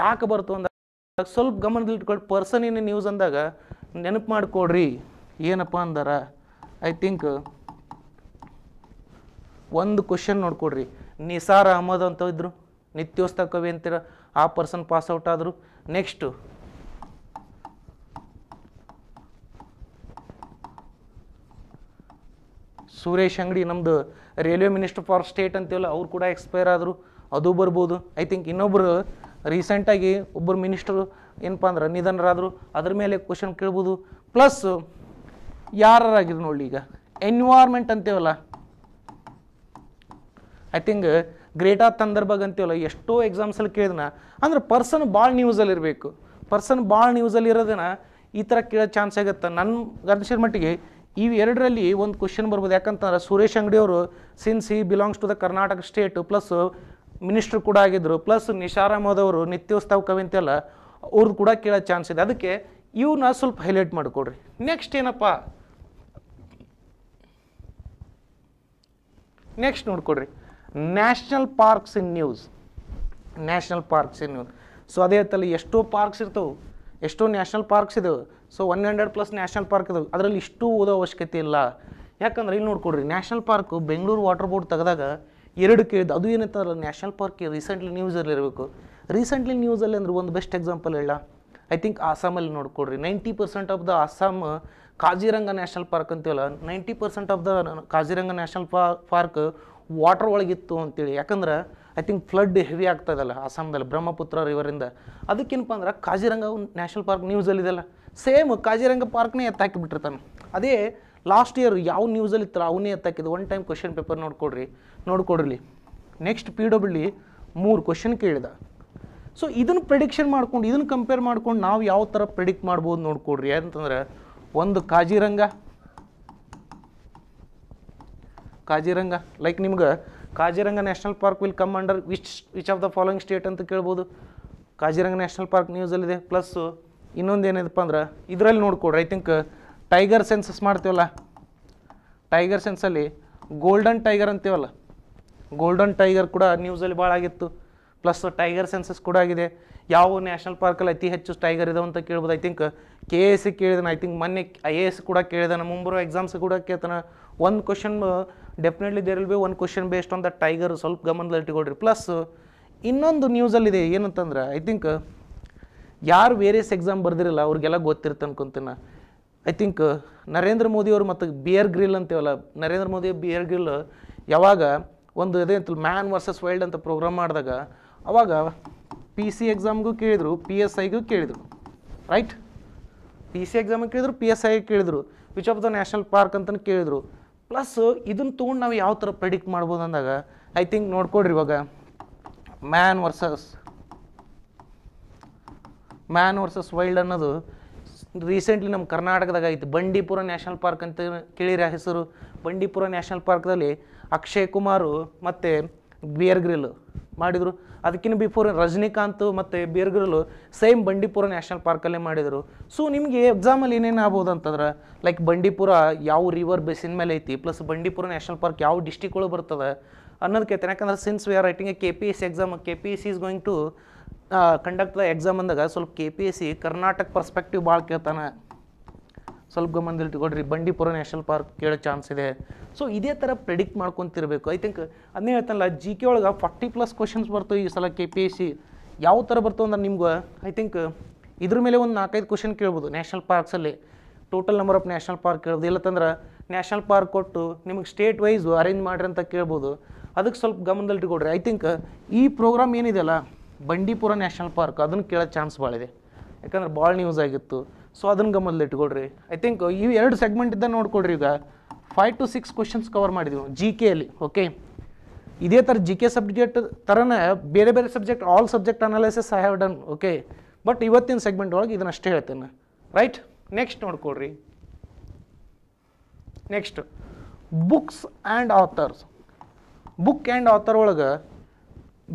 [SPEAKER 1] ಯಾಕೆ ಬರ್ತು ಅಂದಾಗ ಸ್ವಲ್ಪ ಗಮನದಲ್ಲಿಟ್ಕೊಂಡು ಪರ್ಸನ್ ಇನ್ ನ್ಯೂಸ್ ಅಂದಾಗ ನೆನಪು ಮಾಡಿಕೊಡ್ರಿ ಏನಪ್ಪ ಅಂದ್ರೆ ಐ ಥಿಂಕ್ ಒಂದು ಕ್ವಶನ್ ನೋಡ್ಕೊಡ್ರಿ ನಿಸಾರ್ ಅಹಮದ್ ಅಂತ ಇದ್ರು ನಿತ್ಯೋಸ್ತ ಕವಿ ಅಂತೀರ ಆ ಪರ್ಸನ್ ಪಾಸ್ ಔಟ್ ಆದರು ನೆಕ್ಸ್ಟು ಸುರೇಶ್ ಅಂಗಡಿ ನಮ್ಮದು ರೈಲ್ವೆ ಮಿನಿಸ್ಟರ್ ಫಾರ್ ಸ್ಟೇಟ್ ಅಂತೀವಲ್ಲ ಅವ್ರು ಕೂಡ ಎಕ್ಸ್ಪೈರ್ ಆದರು ಅದು ಬರ್ಬೋದು ಐ ಥಿಂಕ್ ಇನ್ನೊಬ್ಬರು ರೀಸೆಂಟಾಗಿ ಒಬ್ಬರು ಮಿನಿಸ್ಟರು ಏನಪ್ಪ ಅಂದ್ರೆ ನಿಧನರಾದರು ಅದ್ರ ಮೇಲೆ ಕ್ವಶನ್ ಕೇಳ್ಬೋದು ಪ್ಲಸ್ ಯಾರಾಗಿರು ನೋಡಿ ಈಗ ಎನ್ವಾರ್ಮೆಂಟ್ ಅಂತೇವಲ್ಲ ಐ ಥಿಂಕ್ ಗ್ರೇಟಾ ತಂದರ್ಬಗ್ ಅಂತೀವಲ್ಲ ಎಷ್ಟೋ ಎಕ್ಸಾಮ್ಸಲ್ಲಿ ಕೇಳಿದ್ನ ಅಂದ್ರೆ ಪರ್ಸನ್ ಭಾಳ ನ್ಯೂಸಲ್ಲಿ ಇರಬೇಕು ಪರ್ಸನ್ ಭಾಳ ನ್ಯೂಸಲ್ಲಿ ಇರೋದನ್ನ ಈ ಥರ ಕೇಳೋ ಚಾನ್ಸ್ ಆಗುತ್ತೆ ನನ್ನ ಅನಿಸಿದ ಮಟ್ಟಿಗೆ ಇವು ಎರಡರಲ್ಲಿ ಒಂದು ಕ್ವಶನ್ ಬರ್ಬೋದು ಯಾಕಂತಂದ್ರೆ ಸುರೇಶ್ ಅವರು since he belongs to the Karnataka state plus minister ಕೂಡ ಆಗಿದ್ದರು ಪ್ಲಸ್ ನಿಶಾರಾಮದವರು ನಿತ್ಯೋತ್ಸವ ಕವಿ ಅಂತೆಲ್ಲ ಅವ್ರದ್ದು ಕೂಡ ಕೇಳೋ ಚಾನ್ಸ್ ಇದೆ ಅದಕ್ಕೆ ಇವ್ನ ಸ್ವಲ್ಪ ಹೈಲೈಟ್ ಮಾಡಿಕೊಡ್ರಿ ನೆಕ್ಸ್ಟ್ ಏನಪ್ಪ ನೆಕ್ಸ್ಟ್ ನೋಡ್ಕೊಡ್ರಿ national parks in news national parks in news so ಅದೇ ಹತ್ತಲ್ಲಿ ಎಷ್ಟೋ ಪಾರ್ಕ್ಸ್ ಇರ್ತವೆ ಎಷ್ಟೋ ನ್ಯಾಷನಲ್ ಪಾರ್ಕ್ಸ್ ಇದಾವೆ so one hundred plus national park ಇದಾವೆ ಅದರಲ್ಲಿ ಇಷ್ಟು ಓದೋ ಅವಶ್ಯಕತೆ ಇಲ್ಲ ಯಾಕಂದ್ರೆ ಇಲ್ಲಿ ನೋಡ್ಕೊಡ್ರಿ national park Bengaluru water board ತೆಗೆದಾಗ ಎರಡು ಕೇಳಿದ್ದು ಅದು ಏನಂತಾರಲ್ಲ ನ್ಯಾಷನಲ್ ಪಾರ್ಕ್ ರೀಸೆಂಟ್ಲಿ ನ್ಯೂಸಲ್ಲಿ ಇರಬೇಕು ರೀಸೆಂಟ್ಲಿ ನ್ಯೂಸಲ್ಲಿ ಅಂದ್ರೆ ಒಂದು ಬೆಸ್ಟ್ ಎಕ್ಸಾಂಪಲ್ ಹೇಳ ಐ ಥಿಂಕ್ ಅಸ್ಸಾಮಲ್ಲಿ ನೋಡ್ಕೊಡ್ರಿ ninety percent of the Assam Kaziranga national park ಅಂತೀವಲ್ಲ ninety percent of the Kaziranga national park water ಒಳಗಿತ್ತು ಅಂತೇಳಿ ಯಾಕಂದ್ರೆ ಐ ಥಿಂಕ್ ಫ್ಲಡ್ ಹೆವಿ ಆಗ್ತದಲ್ಲ ಅಸ್ಸಾಂದಲ್ಲಿ ಬ್ರಹ್ಮಪುತ್ರ ರಿವರಿಂದ ಅದಕ್ಕೇನಪ್ಪ ಅಂದ್ರೆ ಕಾಜಿರಂಗ ನ್ಯಾಷನಲ್ ಪಾರ್ಕ್ ನ್ಯೂಸಲ್ಲಿದೆಲ್ಲ ಸೇಮ್ ಕಾಜಿರಂಗ ಪಾರ್ಕ್ನೇ ಎತ್ತಾಕಿಬಿಟ್ಟಿರ್ತಾನೆ ಅದೇ ಲಾಸ್ಟ್ ಇಯರ್ ಯಾವ ನ್ಯೂಸಲ್ಲಿ ಇತ್ತಲ್ಲ ಅವನೇ ಎತ್ತಾಕಿದ್ದು ಒನ್ ಟೈಮ್ ಕ್ವಶನ್ ಪೇಪರ್ ನೋಡ್ಕೊಡ್ರಿ ನೋಡ್ಕೊಡ್ರಿ ನೆಕ್ಸ್ಟ್ ಪಿ ಡಬ್ಲ್ಯೂ ಮೂರು ಕ್ವಶನ್ ಕೇಳಿದ ಸೊ ಇದನ್ನು ಪ್ರಿಡಿಕ್ಷನ್ ಮಾಡ್ಕೊಂಡು ಇದನ್ನು ಕಂಪೇರ್ ಮಾಡ್ಕೊಂಡು ನಾವು ಯಾವ ಥರ ಪ್ರಿಡಿಕ್ಟ್ ಮಾಡ್ಬೋದು ನೋಡ್ಕೊಡ್ರಿ ಯಾಕಂತಂದ್ರೆ ಒಂದು ಕಾಜಿರಂಗ ಕಾಜಿರಂಗ ಲೈಕ್ ನಿಮ್ಗೆ Kaziranga national park will come under which which of the following state ಅಂತ ಕೇಳ್ಬೋದು ಕಾಜಿರಂಗ ನ್ಯಾಷನಲ್ ಪಾರ್ಕ್ ನ್ಯೂಸಲ್ಲಿದೆ ಪ್ಲಸ್ ಇನ್ನೊಂದು ಏನಿದೆಪ್ಪ ಅಂದ್ರೆ ಇದರಲ್ಲಿ ನೋಡ್ಕೊಡ್ರಿ ಐ ಥಿಂಕ್ ಟೈಗರ್ ಸೆನ್ಸಸ್ ಮಾಡ್ತೀವಲ್ಲ ಟೈಗರ್ ಸೆನ್ಸಲ್ಲಿ ಗೋಲ್ಡನ್ ಟೈಗರ್ ಅಂತೀವಲ್ಲ ಗೋಲ್ಡನ್ ಟೈಗರ್ ಕೂಡ ನ್ಯೂಸಲ್ಲಿ ಭಾಳ ಆಗಿತ್ತು ಪ್ಲಸ್ ಟೈಗರ್ ಸೆನ್ಸಸ್ ಕೂಡ ಆಗಿದೆ ಯಾವ ನ್ಯಾಷನಲ್ ಪಾರ್ಕಲ್ಲಿ ಅತಿ ಹೆಚ್ಚು ಟೈಗರ್ ಇದಾವೆ ಅಂತ ಕೇಳ್ಬೋದು I think K A C ಕೇಳಿದಾನೆ ಐ ಥಿಂಕ್ ಮೊನ್ನೆ ಐ ಎ ಎಸ್ ಕೂಡ ಕೇಳಿದಾನೆ ಮುಂಬರುವ ಎಕ್ಸಾಮ್ಸ್ ಕೂಡ ಕೇಳ್ತಾನೆ ಒಂದು question definitely there will be ಒಂದು question based on the tiger ಸ್ವಲ್ಪ ಗಮನದಲ್ಲಿ ಇಟ್ಕೊಳ್ರಿ ಪ್ಲಸ್ ಇನ್ನೊಂದು ನ್ಯೂಸಲ್ಲಿದೆ ಏನಂತಂದ್ರೆ ಐ ತಿಂಕ್ ಯಾರು ವೇರಿಯಸ್ ಎಕ್ಸಾಮ್ ಬರೆದಿರಲ್ಲ ಅವ್ರಿಗೆಲ್ಲ ಗೊತ್ತಿರುತ್ತೆ ಅನ್ಕೊಂತೀನಿ ಐ ತಿಂಕ್ ನರೇಂದ್ರ ಮೋದಿ ಅವರು ಮತ್ತು ಬಿಯರ್ ಗ್ರಿಲ್ ಅಂತೀವಲ್ಲ ನರೇಂದ್ರ ಮೋದಿ ಬಿಯರ್ ಗ್ರಿಲ್ ಯಾವಾಗ ಒಂದು ಅದೇ ಮ್ಯಾನ್ ವರ್ಸಸ್ ವೈಲ್ಡ್ ಅಂತ ಪ್ರೋಗ್ರಾಮ್ ಮಾಡಿದಾಗ ಅವಾಗ ಪಿ ಸಿ ಎಕ್ಸಾಮ್ಗೂ ಕೇಳಿದರು ಪಿ ಎಸ್ ಐಗೂ ಕೇಳಿದರು ರೈಟ್ ಪಿ ಸಿ ಎಕ್ಸಾಮಿಗೆ ಕೇಳಿದ್ರು ಪಿ ಎಸ್ ಐಗೆ ಕೇಳಿದರು which of the national park ಅಂತಲೂ ಕೇಳಿದರು ಪ್ಲಸ್ ಇದನ್ನು ತೊಗೊಂಡು ನಾವು ಯಾವ ಥರ ಪ್ರೆಡಿಕ್ಟ್ ಮಾಡ್ಬೋದು ಅಂದಾಗ ಐ ಥಿಂಕ್ ನೋಡ್ಕೊಡ್ರಿ ಇವಾಗ man versus man versus wild ಅನ್ನೋದು ರೀಸೆಂಟ್ಲಿ ನಮ್ಮ ಕರ್ನಾಟಕದಾಗ ಐತಿ ಬಂಡೀಪುರ ನ್ಯಾಷನಲ್ ಪಾರ್ಕ್ ಅಂತ ಕೇಳಿರ ಹೆಸರು ಬಂಡೀಪುರ ನ್ಯಾಷನಲ್ ಪಾರ್ಕ್ದಲ್ಲಿ ಅಕ್ಷಯ್ ಕುಮಾರು ಮತ್ತು ಬಿಯರ್ ಗ್ರಿಲ್ ಮಾಡಿದರು ಅದಕ್ಕಿಂತ ಬಿಫೋರ್ ರಜನಿಕಾಂತ್ ಮತ್ತು ಬೇರ್ಗರಲು ಸೇಮ್ ಬಂಡೀಪುರ ನ್ಯಾಷನಲ್ ಪಾರ್ಕಲ್ಲೇ ಮಾಡಿದರು ಸೊ ನಿಮಗೆ ಎಕ್ಸಾಮಲ್ಲಿ ಏನೇನು ಆಗ್ಬೋದು ಅಂತಂದ್ರೆ ಲೈಕ್ ಬಂಡೀಪುರ ಯಾವ ರಿವರ್ ಬೇಸಿನ ಮೇಲೆ ಐತಿ ಪ್ಲಸ್ ಬಂಡೀಪುರ ನ್ಯಾಷನಲ್ ಪಾರ್ಕ್ ಯಾವ ಡಿಸ್ಟಿಕ್ ಒಳಗೆ ಬರ್ತದೆ ಅನ್ನೋದು ಕೇಳ್ತೇನೆ ಯಾಕಂದ್ರೆ since we are writing a K P S C exam K P S C is going to conduct the exam ಅಂದಾಗ ಸ್ವಲ್ಪ K P S C Karnataka perspective ಭಾಳ ಕೇಳ್ತಾನೆ ಸ್ವಲ್ಪ ಗಮನದಲ್ಲಿಟ್ಕೊಡ್ರಿ ಬಂಡೀಪುರ ನ್ಯಾಷನಲ್ ಪಾರ್ಕ್ ಕೇಳೋ ಚಾನ್ಸ್ ಇದೆ ಸೊ ಇದೇ ಥರ ಪ್ರೆಡಿಕ್ಟ್ ಮಾಡ್ಕೊತಿರ್ಬೇಕು ಐ ಥಿಂಕ್ ಅದನ್ನೇ ಹೇಳ್ತಾನಲ್ಲ ಜಿ ಕೆ ಒಳಗೆ ಫಾರ್ಟಿ ಪ್ಲಸ್ ಕ್ವಶನ್ಸ್ ಬರ್ತವೆ ಈ ಸಲ ಕೆ ಪಿ ಎಸ್ ಸಿ ಯಾವ ಥರ ಬರ್ತವೆ ಅಂದ್ರೆ ನಿಮ್ಗೆ ಐ ಥಿಂಕ್ ಇದ್ರ ಮೇಲೆ ಒಂದು ನಾಲ್ಕೈದು ಕ್ವಶನ್ ಕೇಳ್ಬೋದು ನ್ಯಾಷನಲ್ ಪಾರ್ಕ್ಸಲ್ಲಿ total number of national park ಕೇಳ್ಬೋದು ಇಲ್ಲತ್ತಂದ್ರೆ ನ್ಯಾಷನಲ್ ಪಾರ್ಕ್ ಕೊಟ್ಟು ನಿಮಗೆ ಸ್ಟೇಟ್ ವೈಸು ಅರೇಂಜ್ ಮಾಡ್ರಿ ಅಂತ ಕೇಳ್ಬೋದು ಅದಕ್ಕೆ ಸ್ವಲ್ಪ ಗಮನದಲ್ಲಿಟ್ಕೊಡ್ರಿ ಐ ಥಿಂಕ್ ಈ ಪ್ರೋಗ್ರಾಮ್ ಏನಿದೆಯಲ್ಲ ಬಂಡೀಪುರ ನ್ಯಾಷನಲ್ ಪಾರ್ಕ್ ಅದನ್ನು ಕೇಳೋ ಚಾನ್ಸ್ ಭಾಳ ಇದೆ ಯಾಕಂದ್ರೆ ಭಾಳ ನ್ಯೂಸ್ ಆಗಿತ್ತು ಸೊ ಅದನ್ನು ಇಟ್ಕೊಳ್ರಿ ಐ ಥಿಂಕ್ ಈ ಎರಡು ಸೆಗ್ಮೆಂಟ್ ಇದ್ದ ನೋಡ್ಕೊಳ್ರಿ ಈಗ five to six questions cover ಮಾಡಿದ್ವಿ ಜಿ ಕೆ ಅಲ್ಲಿ ಓಕೆ ಇದೇ ಥರ ಜಿ ಕೆ ಸಬ್ಜೆಕ್ಟ್ ಥರನೇ ಬೇರೆ ಬೇರೆ subject all subject analysis I have done okay but ಇವತ್ತಿನ ಸೆಗ್ಮೆಂಟ್ ಒಳಗೆ ಇದನ್ನು ಅಷ್ಟೇ ಹೇಳ್ತೇನೆ ರೈಟ್ ನೆಕ್ಸ್ಟ್ ನೋಡ್ಕೊಳ್ರಿ next books and authors book and author ಒಳಗೆ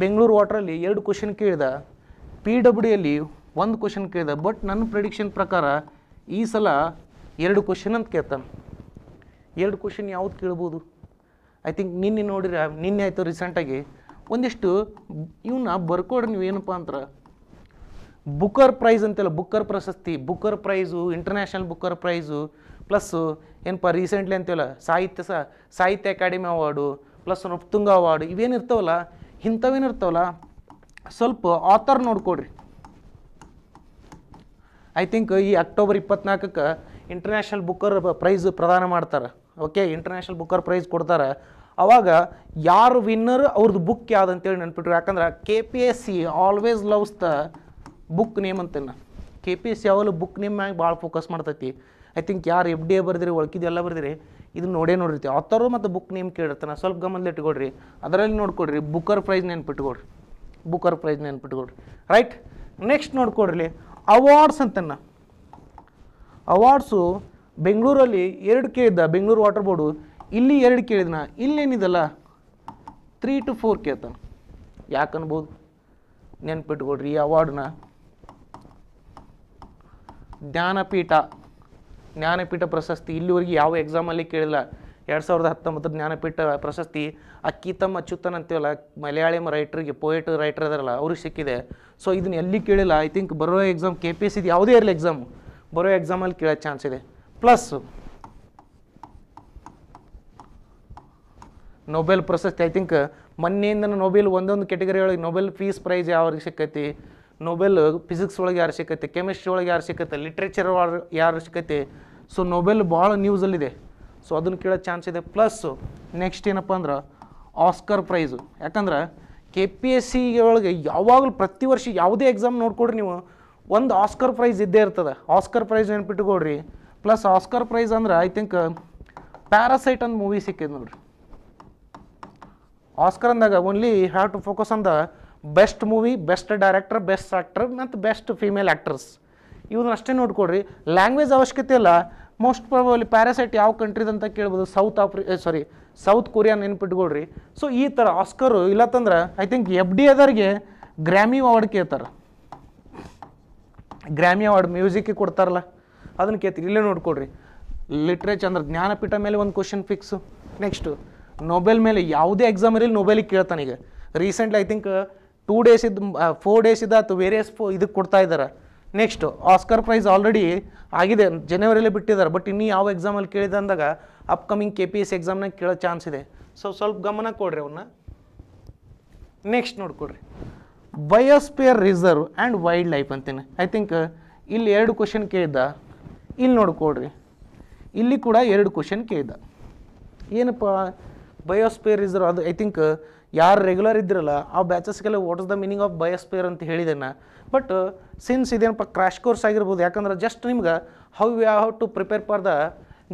[SPEAKER 1] ಬೆಂಗಳೂರು ವಾಟ್ರಲ್ಲಿ ಎರಡು ಕ್ವಶನ್ ಕೇಳಿದ ಪಿ ಡಬ್ಲ್ಯೂ ಅಲ್ಲಿ ಒಂದು ಕ್ವಶನ್ ಕೇಳಿದೆ ಬಟ್ ನನ್ನ ಪ್ರಿಡಿಕ್ಷನ್ ಪ್ರಕಾರ ಈ ಸಲ ಎರಡು ಕ್ವಶನ್ ಅಂತ ಕೇಳ್ತಾನೆ ಎರಡು ಕ್ವಶನ್ ಯಾವ್ದು ಕೇಳ್ಬೋದು ಐ ಥಿಂಕ್ ನಿನ್ನೆ ನೋಡಿರಿ ನಿನ್ನೆ ಆಯಿತು ರೀಸೆಂಟಾಗಿ ಒಂದಿಷ್ಟು ಇವನ್ನ ಬರ್ಕೊಡ್ರಿ ನೀವು ಏನಪ್ಪ ಅಂದ್ರೆ ಬುಕ್ಕರ್ ಪ್ರೈಸ್ ಅಂತೆಲ್ಲ ಬುಕ್ಕರ್ ಪ್ರಶಸ್ತಿ Booker prize international Booker prize plus ಏನಪ್ಪ ರೀಸೆಂಟ್ಲಿ ಅಂತೀವಲ್ಲ Sahitya Sahitya Akademi award plus Nrupatunga award ಇವೇನಿರ್ತಾವಲ್ಲ ಇಂಥವೇನಿರ್ತಾವಲ್ಲ ಸ್ವಲ್ಪ ಆಥರ್ ನೋಡ್ಕೊಡ್ರಿ ಐ ಥಿಂಕ್ ಈ ಅಕ್ಟೋಬರ್ ಇಪ್ಪತ್ನಾಲ್ಕಕ್ಕೆ ಇಂಟರ್ನ್ಯಾಷನಲ್ ಬುಕ್ಕರ್ ಪ್ರೈಸ್ ಪ್ರದಾನ ಮಾಡ್ತಾರೆ ಓಕೆ ಇಂಟರ್ನ್ಯಾಷನಲ್ ಬುಕ್ಕರ್ ಪ್ರೈಸ್ ಕೊಡ್ತಾರೆ ಅವಾಗ ಯಾರು ವಿನ್ನರ್ ಅವ್ರದ್ದು ಬುಕ್ ಯಾವ್ದು ಅಂತೇಳಿ ನೆನ್ಪಿಟ್ರು ಯಾಕಂದ್ರೆ K P S C always loves the book name ಅಂತೇನೆ ಕೆ ಪಿ ಎಸ್ ಸಿ ಯಾವಾಗಲೂ ಬುಕ್ ನೇಮ್ ಮ್ಯಾಗ ಭಾಳ ಫೋಕಸ್ ಮಾಡ್ತೈತಿ ಐ ಥಿಂಕ್ ಯಾರು ಎಫ್ ಡಿ ಎ ಬರ್ದಿರಿ ಒಳಕಿದೆಲ್ಲ ಬರ್ದಿರಿ ಇದನ್ನ ನೋಡೇ ನೋಡಿರ್ತೀವಿ ಆತರು ಮತ್ತು ಬುಕ್ ನೇಮ್ ಕೇಳಿರ್ತಾನೆ ಸ್ವಲ್ಪ ಗಮನದಲ್ಲಿ ಇಟ್ಕೊಡ್ರಿ ಅದರಲ್ಲಿ ನೋಡ್ಕೊಡ್ರಿ ಬುಕ್ಕರ್ ಪ್ರೈಸ್ ನೆನ್ಪಿಟ್ಕೊಡ್ರಿ ಬುಕ್ಕರ್ ಪ್ರೈಸ್ ನೆನ್ಪಿಟ್ಕೊಡ್ರಿ ರೈಟ್ ನೆಕ್ಸ್ಟ್ ನೋಡ್ಕೊಡ್ರಿ ಅವಾರ್ಡ್ಸ್ ಅಂತ ಅವಾರ್ಡ್ಸು ಬೆಂಗಳೂರಲ್ಲಿ ಎರಡು ಕೇಳಿದ್ದ ಬೆಂಗಳೂರು ವಾಟರ್ ಬೋರ್ಡು ಇಲ್ಲಿ ಎರಡು ಕೇಳಿದ್ನ ಇಲ್ಲೇನಿದಲ್ಲ ತ್ರೀ ಟು ಫೋರ್ ಕೇಳ್ತಾನೆ ಯಾಕೆ ಅನ್ಬೋದು ನೆನ್ಪಿಟ್ಕೊಡ್ರಿ ಈ ಅವಾರ್ಡ್ನ ಜ್ಞಾನಪೀಠ ಜ್ಞಾನಪೀಠ ಪ್ರಶಸ್ತಿ ಇಲ್ಲಿವರೆಗೆ ಯಾವ ಎಕ್ಸಾಮಲ್ಲಿ ಕೇಳಿಲ್ಲ ಎರಡು ಸಾವಿರದ ಹತ್ತೊಂಬತ್ತರ ಜ್ಞಾನಪೀಠ ಪ್ರಶಸ್ತಿ ಅಕ್ಕಿತಮ್ಮ ಅಚ್ಯುತನ್ ಅಂತೀವಲ್ಲ ಮಲಯಾಳಂ ರೈಟ್ರಿಗೆ ಪೋಯೆಟ್ ರೈಟರ್ ಅದರಲ್ಲ ಅವ್ರಿಗೆ ಸಿಕ್ಕಿದೆ ಸೊ ಇದನ್ನ ಎಲ್ಲಿ ಕೇಳಿಲ್ಲ ಐ ಥಿಂಕ್ ಬರೋ ಎಕ್ಸಾಮ್ ಕೆ ಪಿ ಎಸ್ ಇದು ಯಾವುದೇ ಇರಲಿ ಎಕ್ಸಾಮ್ ಬರೋ ಎಕ್ಸಾಮಲ್ಲಿ ಕೇಳೋ ಚಾನ್ಸ್ ಇದೆ ಪ್ಲಸ್ ನೊಬೆಲ್ ಪ್ರಶಸ್ತಿ ಐ ಥಿಂಕ್ ಮೊನ್ನೆಯಿಂದ ನೊಬೆಲ್ ಒಂದೊಂದು ಕೆಟಗರಿ ಒಳಗೆ ನೊಬೆಲ್ ಫೀಸ್ ಪ್ರೈಸ್ ಯಾವ್ರಿಗೆ ಸಿಕ್ಕೈತಿ ನೊಬೆಲ್ ಫಿಸಿಕ್ಸ್ ಒಳಗೆ ಯಾರು ಸಿಕ್ಕೈತಿ ಕೆಮಿಸ್ಟ್ರಿ ಒಳಗೆ ಯಾರು ಸಿಕ್ಕತ್ತೆ ಲಿಟ್ರೇಚರ್ ಯಾರು ಸಿಕ್ಕೈತಿ ಸೊ ನೊಬೆಲ್ ಭಾಳ ನ್ಯೂಸಲ್ಲಿದೆ ಸೊ ಅದನ್ನು ಕೇಳೋ ಚಾನ್ಸ್ ಇದೆ ಪ್ಲಸ್ಸು ನೆಕ್ಸ್ಟ್ ಏನಪ್ಪ ಅಂದ್ರೆ ಆಸ್ಕರ್ ಪ್ರೈಝು ಯಾಕಂದ್ರೆ ಕೆ ಪಿ ಎಸ್ ಸಿ ಒಳಗೆ ಯಾವಾಗಲೂ ಪ್ರತಿ ವರ್ಷ ಯಾವುದೇ ಎಕ್ಸಾಮ್ ನೋಡ್ಕೊಡ್ರಿ ನೀವು ಒಂದು ಆಸ್ಕರ್ ಪ್ರೈಸ್ ಇದ್ದೇ ಇರ್ತದೆ ಆಸ್ಕರ್ ಪ್ರೈಸ್ ನೆನ್ಪಿಟ್ಕೊಡ್ರಿ ಪ್ಲಸ್ ಆಸ್ಕರ್ ಪ್ರೈಸ್ ಅಂದ್ರೆ ಐ ಥಿಂಕ್ ಪ್ಯಾರಾಸೈಟ್ ಅಂದ್ ಮೂವಿ ಸಿಕ್ಕಿದೆ ನೋಡ್ರಿ ಆಸ್ಕರ್ ಅಂದಾಗ only have to focus on the best movie best director best actor ಮತ್ತು ಬೆಸ್ಟ್ ಫೀಮೇಲ್ ಆ್ಯಕ್ಟ್ರಸ್ ಇವನ್ನ ಅಷ್ಟೇ ನೋಡ್ಕೊಡ್ರಿ ಲ್ಯಾಂಗ್ವೇಜ್ ಅವಶ್ಯಕತೆ ಇಲ್ಲ ಮೋಸ್ಟ್ ಪ್ರಾಬಲಿ ಪ್ಯಾರಾಸೈಟ್ ಯಾವ ಕಂಟ್ರಿದು ಅಂತ ಕೇಳ್ಬೋದು ಸೌತ್ ಆಫ್ರಿ ಸಾರಿ ಸೌತ್ ಕೊರಿಯಾ ನೆನ್ಪಿಟ್ಕೊಳ್ರಿ ಸೊ ಈ ಥರ ಆಸ್ಕರು ತಂದ್ರೆ ಐ ಥಿಂಕ್ ಎಫ್ ಡಿ ಅದರಿಗೆ ಗ್ರ್ಯಾಮಿ ಅವಾರ್ಡ್ ಕೇಳ್ತಾರೆ ಗ್ರ್ಯಾಮಿ ಅವಾರ್ಡ್ ಮ್ಯೂಸಿಕ್ಗೆ ಕೊಡ್ತಾರಲ್ಲ ಅದನ್ನು ಕೇಳ್ತೀರಿ ಇಲ್ಲೇ ನೋಡ್ಕೊಡ್ರಿ ಲಿಟ್ರೇಚರ್ ಅಂದ್ರೆ ಜ್ಞಾನಪೀಠ ಮೇಲೆ ಒಂದು ಕ್ವಶನ್ ಫಿಕ್ಸು ನೆಕ್ಸ್ಟು ನೊಬೆಲ್ ಮೇಲೆ ಯಾವುದೇ ಎಕ್ಸಾಮ್ ಇರಲಿ ನೊಬೆಲಿಗೆ ಕೇಳ್ತಾನೆ ಈಗ ರೀಸೆಂಟ್ಲಿ ಐ ಥಿಂಕ್ ಟೂ ಇದ್ದು ಫೋರ್ ಇದ್ದ ಅಥವಾ ವೇರಿಯಸ್ ಫೋ ಇದಕ್ಕೆ ಕೊಡ್ತಾ ಇದ್ದಾರೆ ನೆಕ್ಸ್ಟು ಆಸ್ಕರ್ ಪ್ರೈಸ್ ಆಲ್ರೆಡಿ ಆಗಿದೆ ಜನವರಿಯಲ್ಲಿ ಬಿಟ್ಟಿದ್ದಾರೆ ಬಟ್ ಇನ್ನೂ ಯಾವ ಎಕ್ಸಾಮಲ್ಲಿ ಕೇಳಿದೆ ಅಂದಾಗ ಅಪ್ಕಮಿಂಗ್ ಕೆ ಪಿ ಎಸ್ ಎಕ್ಸಾಮ್ನಾಗ ಕೇಳೋ ಚಾನ್ಸ್ ಇದೆ ಸೊ ಸ್ವಲ್ಪ ಗಮನ ಕೊಡ್ರಿ ಅವನ್ನ ನೆಕ್ಸ್ಟ್ ನೋಡ್ಕೊಡ್ರಿ biosphere reserve and wildlife ಅಂತೀನಿ ಐ ಥಿಂಕ್ ಇಲ್ಲಿ ಎರಡು ಕ್ವಶನ್ ಕೇಳಿದ್ದ ಇಲ್ಲಿ ನೋಡ್ಕೊಡ್ರಿ ಇಲ್ಲಿ ಕೂಡ ಎರಡು ಕ್ವಶನ್ ಕೇಳಿದ್ದ ಏನಪ್ಪ ಬಯೋಸ್ಪಿಯರ್ ರಿಸರ್ವ್ ಅದು ಐ ಥಿಂಕ್ ಯಾರು ರೆಗ್ಯುಲರ್ ಇದ್ದಿರಲ್ಲ ಆ ಬ್ಯಾಚಸ್ಗೆಲ್ಲ what is the meaning of biosphere ಅಂತ ಹೇಳಿದೆ ಬಟ್ ಸಿನ್ಸ್ uh, ಇದೇನಪ್ಪ ಕ್ರ್ಯಾಶ್ ಕೋರ್ಸ್ ಆಗಿರ್ಬೋದು ಯಾಕಂದ್ರೆ ಜಸ್ಟ್ ನಿಮ್ಗೆ how you how to prepare for the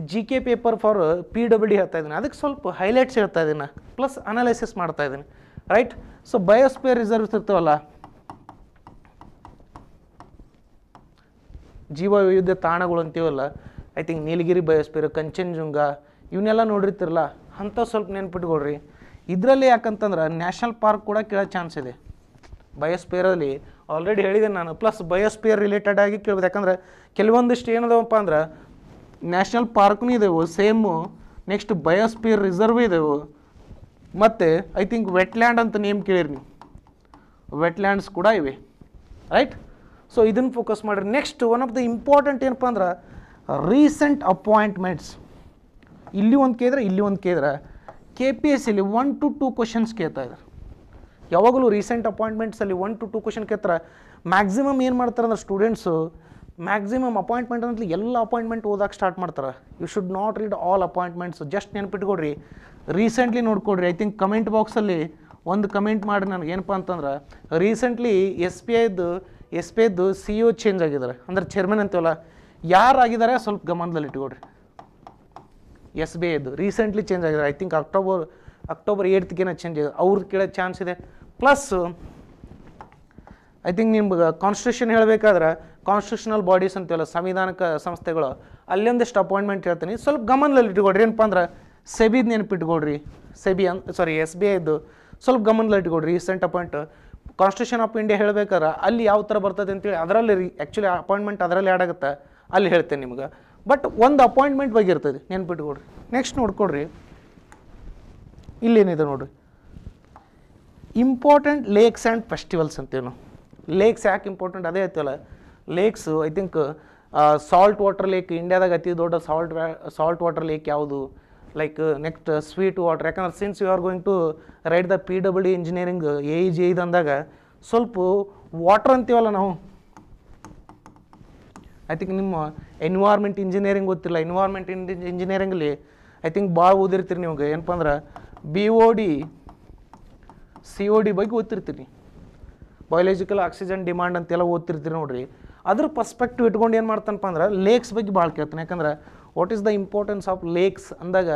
[SPEAKER 1] G K paper for P W D ಹೇಳ್ತಾ ಇದ್ದೀನಿ ಅದಕ್ಕೆ ಸ್ವಲ್ಪ ಹೈಲೈಟ್ಸ್ ಹೇಳ್ತಾ ಇದ್ದೀನಿ ಪ್ಲಸ್ ಅನಾಲಿಸಿಸ್ ಮಾಡ್ತಾ ಇದ್ದೀನಿ ರೈಟ್ ಸೊ ಬಯೋಸ್ಪೇರ್ ರಿಸರ್ವ್ಸ್ ಇರ್ತಾವಲ್ಲ ಜೀವ ವಿವಿಧ ತಾಣಗಳು ಅಂತೀವಲ್ಲ I think Nilgiri biosphere Kanchenjunga ಇವನ್ನೆಲ್ಲ ನೋಡಿರ್ತಿರಲ್ಲ ಅಂಥವು ಸ್ವಲ್ಪ ನೆನ್ಪಿಟ್ಕೊಳ್ರಿ ಇದರಲ್ಲಿ ಯಾಕಂತಂದ್ರೆ ನ್ಯಾಷನಲ್ ಪಾರ್ಕ್ ಕೂಡ ಕೇಳೋ ಚಾನ್ಸ್ ಇದೆ ಬಯೋಸ್ಪೇರಲ್ಲಿ ಆಲ್ರೆಡಿ ಹೇಳಿದೆ ನಾನು ಪ್ಲಸ್ ಬಯೋಸ್ಪಿಯರ್ ರಿಲೇಟೆಡ್ ಆಗಿ ಕೇಳ್ಬೋದು ಯಾಕಂದ್ರೆ ಕೆಲವೊಂದಿಷ್ಟು ಏನದವಪ್ಪ ಅಂದ್ರೆ ನ್ಯಾಷನಲ್ ಪಾರ್ಕ್ನೂ ಇದಾವೆ ಸೇಮು ನೆಕ್ಸ್ಟ್ ಬಯೋಸ್ಪಿಯರ್ ರಿಸರ್ವ್ ಇದಾವೆ ಮತ್ತು ಐ ಥಿಂಕ್ ವೆಟ್ಲ್ಯಾಂಡ್ ಅಂತ ನೇಮ್ ಕೇಳಿರಿ ನೀವು ವೆಟ್ಲ್ಯಾಂಡ್ಸ್ ಕೂಡ ಇವೆ ರೈಟ್ ಸೊ ಇದನ್ನು ಫೋಕಸ್ ಮಾಡಿರಿ next one of the important ಏನಪ್ಪ ಅಂದ್ರೆ ರೀಸೆಂಟ್ ಅಪಾಯಿಂಟ್ಮೆಂಟ್ಸ್ ಇಲ್ಲಿ ಒಂದು ಕೇಳಿದ್ರೆ ಇಲ್ಲಿ ಒಂದು ಕೇಳಿದ್ರೆ ಕೆ ಪಿ ಎಸ್ ಸಿಲಿ ಒನ್ ಟು ಟೂ ಕ್ವಶನ್ಸ್ ಕೇಳ್ತಾ ಇದ್ದಾರೆ ಯಾವಾಗಲೂ ರೀಸೆಂಟ್ ಅಪಾಯಿಂಟ್ಮೆಂಟ್ಸಲ್ಲಿ ಒನ್ ಟು ಟು ಕ್ವಶನ್ ಕೇಳ್ತಾರೆ ಮ್ಯಾಕ್ಸಿಮಮ್ ಏನು ಮಾಡ್ತಾರೆ ಅಂದ್ರೆ ಸ್ಟೂಡೆಂಟ್ಸು ಮ್ಯಾಕ್ಸಿಮಮ್ ಅಪಾಯಿಂಟ್ಮೆಂಟ್ ಅಂತ ಎಲ್ಲ ಅಪಾಯಿಂಟ್ಮೆಂಟ್ ಓದಕ್ಕೆ ಸ್ಟಾರ್ಟ್ ಮಾಡ್ತಾರೆ you should not read all appointments just ನೆನ್ಪಿಟ್ಕೊಡ್ರಿ ರೀಸೆಂಟ್ಲಿ ನೋಡ್ಕೊಡ್ರಿ ಐ ಥಿಂಕ್ ಕಮೆಂಟ್ ಬಾಕ್ಸಲ್ಲಿ ಒಂದು ಕಮೆಂಟ್ ಮಾಡಿ ನನಗೆ ಏನಪ್ಪ ಅಂತಂದ್ರೆ ರೀಸೆಂಟ್ಲಿ ಎಸ್ ಬಿ ಐದು ಎಸ್ ಪಿ ಐದು ಸಿ ಇ ಚೇಂಜ್ ಆಗಿದ್ದಾರೆ ಅಂದ್ರೆ ಚೇರ್ಮನ್ ಅಂತೀವಲ್ಲ ಆಗಿದ್ದಾರೆ ಸ್ವಲ್ಪ ಗಮನದಲ್ಲಿ ಇಟ್ಕೊಡ್ರಿ ಎಸ್ ಬಿ ಐದು ರೀಸೆಂಟ್ಲಿ ಚೇಂಜ್ ಆಗಿದ್ದಾರೆ ಐ ಥಿಂಕ್ ಅಕ್ಟೋಬರ್ ಅಕ್ಟೋಬರ್ ಏಯ್ತ್ಗೇನೋ ಚೇಂಜ್ ಆಗಿದೆ ಅವ್ರದ್ದು ಕೇಳೋ ಚಾನ್ಸ್ ಇದೆ ಪ್ಲಸ್ಸು ಐ ಥಿಂಕ್ ನಿಮ್ಗೆ ಕಾನ್ಸ್ಟಿಟ್ಯೂಷನ್ ಹೇಳಬೇಕಾದ್ರೆ ಕಾನ್ಸ್ಟಿಟ್ಯೂಷನಲ್ ಬಾಡೀಸ್ ಅಂತೀವಲ್ಲ ಸಂವಿಧಾನಕ ಸಂಸ್ಥೆಗಳು ಅಲ್ಲೊಂದಿಷ್ಟು ಅಪಾಯಿಂಟ್ಮೆಂಟ್ ಹೇಳ್ತೀನಿ ಸ್ವಲ್ಪ ಗಮನದಲ್ಲಿ ಇಟ್ಕೊಡ್ರಿ ಏನಪ್ಪ ಅಂದ್ರೆ ಸೆಬಿದ ನೆನಪಿಟ್ಕೊಡ್ರಿ ಸೆಬಿ ಅನ್ ಸಾರಿ ಎಸ್ ಬಿ ಐದು ಸ್ವಲ್ಪ ಗಮನದಲ್ಲಿ ಇಟ್ಕೊಡ್ರಿ recent appoint constitution of India ಹೇಳಬೇಕಾದ್ರೆ ಅಲ್ಲಿ ಯಾವ ಥರ ಬರ್ತದೆ ಅಂತೇಳಿ ಅದರಲ್ಲಿ ರೀ ಆ್ಯಕ್ಚುಲಿ ಅಪಾಯಿಂಟ್ಮೆಂಟ್ ಅದರಲ್ಲಿ ಆ್ಯಡ್ ಆಗುತ್ತೆ ಅಲ್ಲಿ ಹೇಳ್ತೇನೆ ನಿಮ್ಗೆ ಬಟ್ ಒಂದು ಅಪಾಯಿಂಟ್ಮೆಂಟ್ ಬಗ್ಗೆ ಇರ್ತದೆ ನೆನ್ಪಿಟ್ಕೊಡ್ರಿ ನೆಕ್ಸ್ಟ್ ನೋಡ್ಕೊಡ್ರಿ ಇಲ್ಲೇನಿದೆ ನೋಡಿರಿ ಇಂಪಾರ್ಟೆಂಟ್ ಲೇಕ್ಸ್ ಆ್ಯಂಡ್ ಫೆಸ್ಟಿವಲ್ಸ್ ಅಂತೀವಿ ನಾವು ಲೇಕ್ಸ್ ಯಾಕೆ ಇಂಪಾರ್ಟೆಂಟ್ ಅದೇ ಐತಲ್ಲ lakes I think salt water lake ಇಂಡಿಯಾದಾಗ ಅತಿ ದೊಡ್ಡ ಸಾಲ್ಟ್ ಸಾಲ್ಟ್ ವಾಟರ್ ಲೇಕ್ ಯಾವುದು ಲೈಕ್ ನೆಕ್ಸ್ಟ್ ಸ್ವೀಟ್ ವಾಟರ್ ಯಾಕಂದ್ರೆ since you are going to write the P W engineering A G ಐದು ಅಂದಾಗ ಸ್ವಲ್ಪ ವಾಟರ್ ಅಂತೀವಲ್ಲ ನಾವು ಐ ಥಿಂಕ್ ನಿಮ್ಮ ಎನ್ವಾರ್ಮೆಂಟ್ ಇಂಜಿನಿಯರಿಂಗ್ ಗೊತ್ತಿಲ್ಲ ಎನ್ವೈರ್ಮೆಂಟ್ ಇಂಜಿನಿಯರಿಂಗಲ್ಲಿ ಐ ಥಿಂಕ್ ಭಾಳ ಓದಿರ್ತೀರಿ ನಿಮಗೆ ಏನಪ್ಪ ಅಂದ್ರೆ B O D C O D ಬಗ್ಗೆ ಓದ್ತಿರ್ತೀನಿ ಬಯೋಲಾಜಿಕಲ್ ಆಕ್ಸಿಜನ್ ಡಿಮಾಂಡ್ ಅಂತೆಲ್ಲ ಓದ್ತಿರ್ತೀರಿ ನೋಡ್ರಿ ಅದ್ರ ಪರ್ಸ್ಪೆಕ್ಟಿವ್ ಇಟ್ಕೊಂಡು ಏನು ಮಾಡ್ತಾನಪ್ಪ ಅಂದ್ರೆ ಲೇಕ್ಸ್ ಬಗ್ಗೆ ಭಾಳ ಕೇಳ್ತಾನೆ ಯಾಕಂದ್ರೆ what is the importance of lakes ಅಂದಾಗ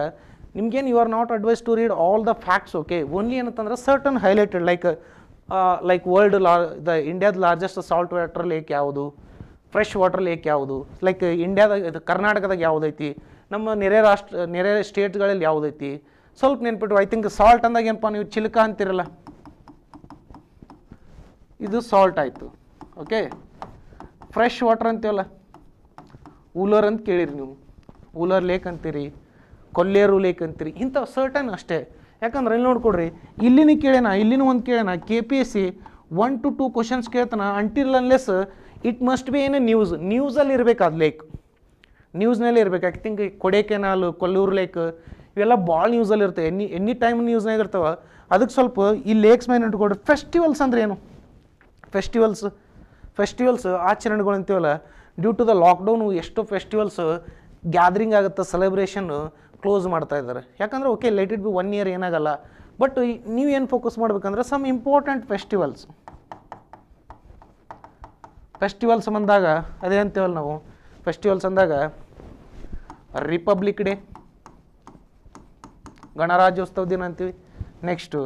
[SPEAKER 1] ನಿಮ್ಗೇನು you are not advise to read all the facts okay only ಏನಂತಂದ್ರೆ certain highlighted like like world ಲಾ ದ ಇಂಡಿಯಾದ ಲಾರ್ಜೆಸ್ಟ್ ಸಾಲ್ಟ್ ವಾಟರ್ ಲೇಕ್ ಯಾವುದು ಫ್ರೆಶ್ ವಾಟರ್ ಲೇಕ್ ಯಾವುದು ಲೈಕ್ ಇಂಡ್ಯಾದಾಗ ಕರ್ನಾಟಕದಾಗ ಯಾವುದೈತಿ ನಮ್ಮ ನೆರೆ ರಾಷ್ಟ್ರ ನೆರೆ ಸ್ಟೇಟ್ಗಳಲ್ಲಿ ಯಾವುದೈತಿ ಸ್ವಲ್ಪ ನೆನ್ಪಿಟ್ಟು ಐ ತಿಂಕ್ ಸಾಲ್ಟ್ ಅಂದಾಗ ಏನಪ್ಪ ನೀವು ಚಿಲಕ ಅಂತಿರಲ್ಲ ಇದು ಸಾಲ್ಟ್ ಆಯಿತು ಓಕೆ ಫ್ರೆಶ್ ವಾಟರ್ ಅಂತೀವಲ್ಲ ಊಲರ್ ಅಂತ ಕೇಳಿರಿ ನೀವು ಊಲರ್ ಲೇಕ್ ಅಂತೀರಿ ಕೊಲ್ಲೇರು ಲೇಕ್ ಅಂತೀರಿ ಇಂಥವು ಸರ್ಟನ್ ಅಷ್ಟೇ ಯಾಕಂದ್ರೆ ಇಲ್ಲಿ ನೋಡ್ಕೊಡ್ರಿ ಇಲ್ಲಿನ ಕೇಳೇನ ಇಲ್ಲಿನೂ ಒಂದು ಕೇಳೋಣ K P S C one to two questions ಕೇಳ್ತಾನೆ until unless it must be ಏನೇ ನ್ಯೂಸ್ ನ್ಯೂಸಲ್ಲಿ ಇರಬೇಕು ಅದು ಲೇಕ್ ನ್ಯೂಸ್ನಲ್ಲಿ ಇರಬೇಕು I think Kodaikanal Kollur lake ಇವೆಲ್ಲ ಭಾಳ ನ್ಯೂಸಲ್ಲಿ ಇರ್ತವೆ ಎನಿ ಎನಿ ಟೈಮ್ ನ್ಯೂಸ್ನಾಗ ಇರ್ತಾವೆ ಅದಕ್ಕೆ ಸ್ವಲ್ಪ ಈ ಲೇಕ್ಸ್ ಮೇಲೆ ಇಟ್ಕೊಡ್ರಿ ಫೆಸ್ಟಿವಲ್ಸ್ ಅಂದ್ರೆ ಏನು ಫೆಸ್ಟಿವಲ್ಸ್ ಫೆಸ್ಟಿವಲ್ಸ್ ಆಚರಣೆಗಳು ಅಂತೀವಲ್ಲ ಡ್ಯೂ ಟು ದ ಲಾಕ್ಡೌನು ಎಷ್ಟೋ ಫೆಸ್ಟಿವಲ್ಸ್ ಗ್ಯಾದ್ರಿಂಗ್ ಆಗುತ್ತೆ ಸೆಲೆಬ್ರೇಷನ್ನು ಕ್ಲೋಸ್ ಮಾಡ್ತಾ ಇದ್ದಾರೆ ಯಾಕಂದರೆ okay let it be one year ಏನಾಗಲ್ಲ ಬಟ್ ನೀವು ಏನು ಫೋಕಸ್ ಮಾಡ್ಬೇಕಂದ್ರೆ ಸಮ್ ಇಂಪಾರ್ಟೆಂಟ್ ಫೆಸ್ಟಿವಲ್ಸ್ ಫೆಸ್ಟಿವಲ್ಸ್ ಬಂದಾಗ ಅದೇ ಅಂತೀವಲ್ಲ ನಾವು ಫೆಸ್ಟಿವಲ್ಸ್ ಅಂದಾಗ ರಿಪಬ್ಲಿಕ್ ಡೇ ಗಣರಾಜ್ಯೋತ್ಸವ ದಿನ ಅಂತೀವಿ ನೆಕ್ಸ್ಟು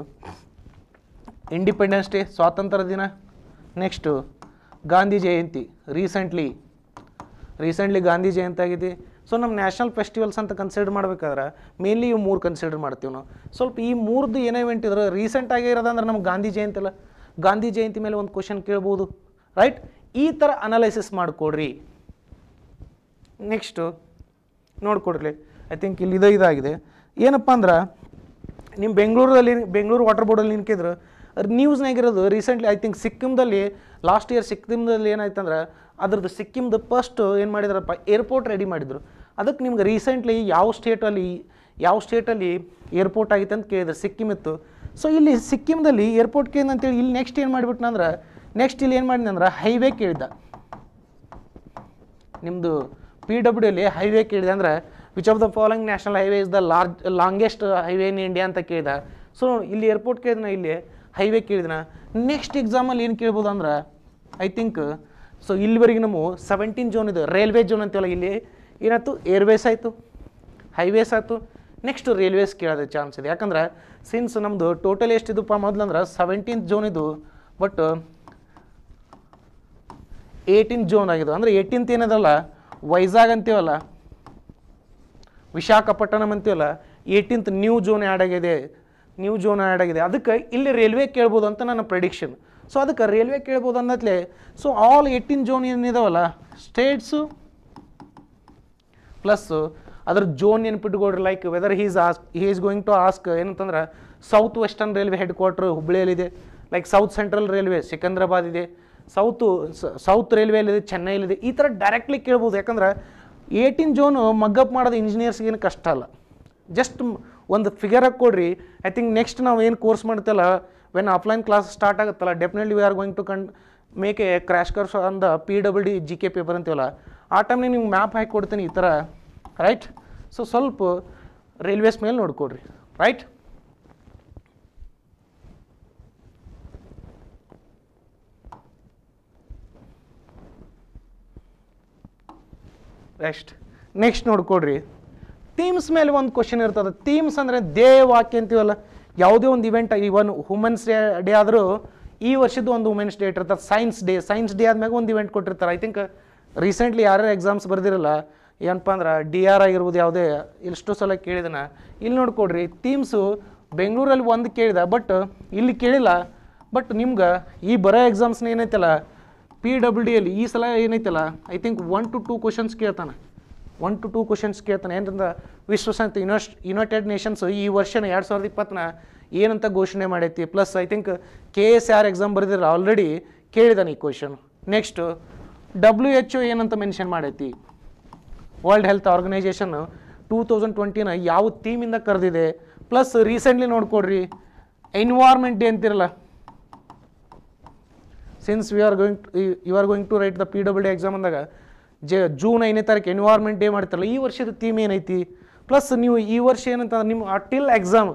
[SPEAKER 1] ಇಂಡಿಪೆಂಡೆನ್ಸ್ ಡೇ ಸ್ವಾತಂತ್ರ್ಯ ದಿನ next Gandhi Jayanti recently recently Gandhi Jayanti ಆಗಿದೆ ಸೊ ನಮ್ಮ ನ್ಯಾಷನಲ್ ಫೆಸ್ಟಿವಲ್ಸ್ ಅಂತ ಕನ್ಸಿಡರ್ ಮಾಡ್ಬೇಕಾದ್ರೆ ಮೇನ್ಲಿ ಇವು ಮೂರು ಕನ್ಸಿಡರ್ ಮಾಡ್ತೀವಿ ನಾವು ಸ್ವಲ್ಪ ಈ ಮೂರ್ದು ಏನೇ ಇವೆಂಟ್ ಇದ್ರೆ ಆಗಿ ಇರೋದಂದ್ರೆ ನಮ್ಗೆ ಗಾಂಧಿ ಜಯಂತಿ ಅಲ್ಲ ಗಾಂಧಿ ಜಯಂತಿ ಮೇಲೆ ಒಂದು ಕ್ವಶನ್ ಕೇಳ್ಬೋದು ರೈಟ್ ಈ ಥರ ಅನಲೈಸಿಸ್ ಮಾಡಿಕೊಡ್ರಿ ನೆಕ್ಸ್ಟು ನೋಡ್ಕೊಡ್ರಿ ಐ ಥಿಂಕ್ ಇಲ್ಲಿ ಇದಾಗಿದೆ ಏನಪ್ಪ ಅಂದ್ರೆ ನಿಮ್ಮ ಬೆಂಗಳೂರಲ್ಲಿ ಬೆಂಗಳೂರು ವಾಟರ್ ಬೋರ್ಡಲ್ಲಿ ನಿಂತಿದ್ರು ನ್ಯೂಸ್ನಾಗಿರೋದು ರೀಸೆಂಟ್ಲಿ ಐ ಥಿಂಕ್ ಸಿಕ್ಕಿಮ್ದಲ್ಲಿ ಲಾಸ್ಟ್ ಇಯರ್ ಸಿಕ್ಕಿಮ್ದಲ್ಲಿ ಏನಾಯ್ತಂದ್ರೆ ಅದ್ರದ್ದು ಸಿಕ್ಕಿಮ್ದು ಫಸ್ಟ್ ಏನು ಮಾಡಿದಾರಪ್ಪ ಏರ್ಪೋರ್ಟ್ ರೆಡಿ ಮಾಡಿದರು ಅದಕ್ಕೆ ನಿಮ್ಗೆ ರೀಸೆಂಟ್ಲಿ ಯಾವ ಸ್ಟೇಟಲ್ಲಿ ಯಾವ ಸ್ಟೇಟಲ್ಲಿ ಏರ್ಪೋರ್ಟ್ ಆಗಿತ್ತು ಅಂತ ಕೇಳಿದ್ರು ಸಿಕ್ಕಿಮ್ ಇತ್ತು ಸೊ ಇಲ್ಲಿ ಸಿಕ್ಕಿಮ್ದಲ್ಲಿ ಏರ್ಪೋರ್ಟ್ ಕೇಳಿದ ಅಂತೇಳಿ ಇಲ್ಲಿ ನೆಕ್ಸ್ಟ್ ಏನು ಮಾಡಿಬಿಟ್ಟನಂದ್ರೆ ನೆಕ್ಸ್ಟ್ ಇಲ್ಲಿ ಏನು ಮಾಡಿದೆ ಅಂದ್ರೆ ಹೈವೇ ಕೇಳಿದ ನಿಮ್ಮದು ಪಿ ಡಬ್ಲ್ಯೂ ಅಲ್ಲಿ ಹೈವೇ ಕೇಳಿದೆ ಅಂದ್ರೆ which of the following national highway is the large longest highway in India ಅಂತ ಕೇಳಿದ ಸೊ ಇಲ್ಲಿ ಏರ್ಪೋರ್ಟ್ ಕೇಳಿದ್ನ ಇಲ್ಲಿ ಹೈವೇ ಕೇಳಿದ್ನ ನೆಕ್ಸ್ಟ್ ಎಕ್ಸಾಮಲ್ಲಿ ಏನು ಕೇಳ್ಬೋದು ಅಂದ್ರೆ ಐ ತಿಂಕ್ ಸೊ ಇಲ್ಲಿವರೆಗೆ ನಮ್ಮ ಸೆವೆಂಟೀನ್ ಜೋನ್ ಇದು ರೈಲ್ವೆ ಜೋನ್ ಅಂತೀವಲ್ಲ ಇಲ್ಲಿ ಏನಾಯ್ತು ಏರ್ವೇಸ್ ಆಯಿತು ಹೈವೇಸ್ ಆಯಿತು ನೆಕ್ಸ್ಟ್ ರೈಲ್ವೇಸ್ ಕೇಳೋದು ಚಾನ್ಸ್ ಇದೆ ಯಾಕಂದ್ರೆ ಸಿನ್ಸ್ ನಮ್ಮದು ಟೋಟಲ್ ಮೊದಲು ಮೊದಲಂದ್ರೆ ಸೆವೆಂಟೀನ್ ಜೋನ್ ಇದು ಬಟ್ ಏಯ್ಟೀನ್ ಜೋನ್ ಆಗಿದೆ ಅಂದರೆ ಏಯ್ಟೀನ್ತ್ ಏನದಲ್ಲ ವೈಜಾಗ್ ಅಂತೀವಲ್ಲ ವಿಶಾಖಪಟ್ಟಣಂ ಅಂತೀವಲ್ಲ ಏಯ್ಟೀನ್ತ್ ನ್ಯೂ ಜೋನ್ ಆ್ಯಡ್ ಆಗಿದೆ ನ್ಯೂ ಜೋನ್ ಆ್ಯಡ್ ಆಗಿದೆ ಅದಕ್ಕೆ ಇಲ್ಲಿ ರೈಲ್ವೆ ಕೇಳ್ಬೋದು ಅಂತ ನನ್ನ ಪ್ರೆಡಿಕ್ಷನ್ ಸೊ ಅದಕ್ಕೆ ರೈಲ್ವೆ ಕೇಳ್ಬೋದು ಅನ್ನತ್ಲೆ ಸೊ ಆಲ್ ಏಯ್ಟೀನ್ ಜೋನ್ ಏನಿದಾವಲ್ಲ ಸ್ಟೇಟ್ಸು ಪ್ಲಸ್ಸು ಅದ್ರ ಜೋನ್ ನೆನ್ಪಿಟ್ಕೊಡ್ರಿ like whether he's ask he is going to ask ಏನಂತಂದ್ರೆ south western railway headquarter ಹುಬ್ಳಿಯಲ್ಲಿದೆ like south central railway Secunderabad ಇದೆ ಸೌತು ಸೌತ್ ರೈಲ್ವೆಯಲ್ಲಿದೆ ಚೆನ್ನೈಲಿದೆ ಈ ಥರ ಡೈರೆಕ್ಟ್ಲಿ ಕೇಳ್ಬೋದು ಯಾಕಂದ್ರೆ ಏಯ್ಟೀನ್ ಜೋನು ಮಗ್ಗಪ್ ಮಾಡೋದು ಇಂಜಿನಿಯರ್ಸ್ಗೇನು ಏನು ಕಷ್ಟ ಅಲ್ಲ ಜಸ್ಟ್ ಒಂದು ಫಿಗರಾಗಿ ಕೊಡ್ರಿ ಐ ಥಿಂಕ್ ನೆಕ್ಸ್ಟ್ ನಾವು ಏನು ಕೋರ್ಸ್ ಮಾಡ್ತಲ್ಲ ವೆನ್ ಆಫ್ಲೈನ್ ಕ್ಲಾಸ್ ಸ್ಟಾರ್ಟ್ ಆಗುತ್ತಲ್ಲ definitely we are going to kind make a crash course on P W D G K paper ಅಂತೀವಲ್ಲ ಆ ಟೈಮ್ನಾಗ ನಿಮ್ಗೆ ಮ್ಯಾಪ್ ಹಾಕಿ ಕೊಡ್ತೀನಿ ಈ ಥರ ರೈಟ್ ಸೊ ಸ್ವಲ್ಪ ರೈಲ್ವೇಸ್ ಮೇಲೆ ನೋಡ್ಕೊಡ್ರಿ ರೈಟ್ ರೆಸ್ಟ್ ನೆಕ್ಸ್ಟ್ ನೋಡ್ಕೊಡ್ರಿ ಥೀಮ್ಸ್ ಮೇಲೆ ಒಂದು ಕ್ವಶನ್ ಇರ್ತದೆ ಥೀಮ್ಸ್ ಅಂದರೆ ಧ್ಯೇಯ ವಾಕ್ಯ ಅಂತೀವಲ್ಲ ಯಾವುದೇ ಒಂದು event even women's day day ಆದರೂ ಈ ವರ್ಷದ ಒಂದು ವುಮೆನ್ಸ್ ಡೇ ಇಟ್ಟಿರ್ತದೆ ಸೈನ್ಸ್ ಡೇ ಸೈನ್ಸ್ ಡೇ ಆದ್ಮ್ಯಾಗ ಒಂದು ಇವೆಂಟ್ ಕೊಟ್ಟಿರ್ತಾರೆ ಐ ಥಿಂಕ್ ರೀಸೆಂಟ್ಲಿ ಯಾರ್ಯಾರು ಎಕ್ಸಾಮ್ಸ್ ಬರ್ದಿರಲ್ಲ ಏನಪ್ಪ ಅಂದ್ರೆ ಡಿ ಆರ್ ಆಗಿರ್ಬೋದು ಯಾವುದೇ ಇಷ್ಟು ಸಲ ಕೇಳಿದನ ಇಲ್ಲಿ ನೋಡ್ಕೊಡ್ರಿ ಥೀಮ್ಸು ಬೆಂಗಳೂರಲ್ಲಿ ಒಂದು ಕೇಳಿದೆ ಬಟ್ ಇಲ್ಲಿ ಕೇಳಿಲ್ಲ ಬಟ್ ನಿಮ್ಗೆ ಈ ಬರೋ ಎಕ್ಸಾಮ್ಸ್ನ ಏನೈತಲ್ಲ ಪಿ ಡಬ್ಲ್ಯೂ ಡಿ ಡಿಯಲ್ಲಿ ಈ ಸಲ ಏನೈತಲ್ಲ I think one to two questions ಕೇಳ್ತಾನೆ ಒನ್ ಟು ಟೂ ಕ್ವಶನ್ಸ್ ಕೇಳ್ತಾನೆ ಏನಂದ್ರೆ ವಿಶ್ವಸಂಸ್ಥೆ ಯುನಸ್ ಯುನೈಟೆಡ್ ನೇಷನ್ಸ್ ಈ ವರ್ಷನ ಎರಡು ಸಾವಿರದ ಇಪ್ಪತ್ತನ ಏನಂತ ಘೋಷಣೆ ಮಾಡೈತಿ plus I think K S R exam ಬರೆದಿರ ಆಲ್ರೆಡಿ ಕೇಳಿದಾನೆ ಈ question next W H O ಏನಂತ ಮೆನ್ಷನ್ ಮಾಡೈತಿ world health organisation two thousand ಟ್ವೆಂಟಿನ ಯಾವ ಥೀಮಿಂದ ಕರೆದಿದೆ ಪ್ಲಸ್ ರೀಸೆಂಟ್ಲಿ ನೋಡ್ಕೊಡ್ರಿ ಎನ್ವಾರ್ಮೆಂಟ್ ಡೇ ಅಂತಿರಲ್ಲ since we are going to you are going to write the P W D exam ಅಂದಾಗ ಜೂನ್ ಐದನೇ ತಾರೀಕು ಎನ್ವೈರ್ಮೆಂಟ್ ಡೇ ಮಾಡ್ತಾರಲ್ಲ ಈ ವರ್ಷದ ಥೀಮ್ ಏನೈತಿ ಪ್ಲಸ್ ನೀವು ಈ ವರ್ಷ ಏನಂತಂದ್ರೆ ನಿಮ್ಮ ಆ till exam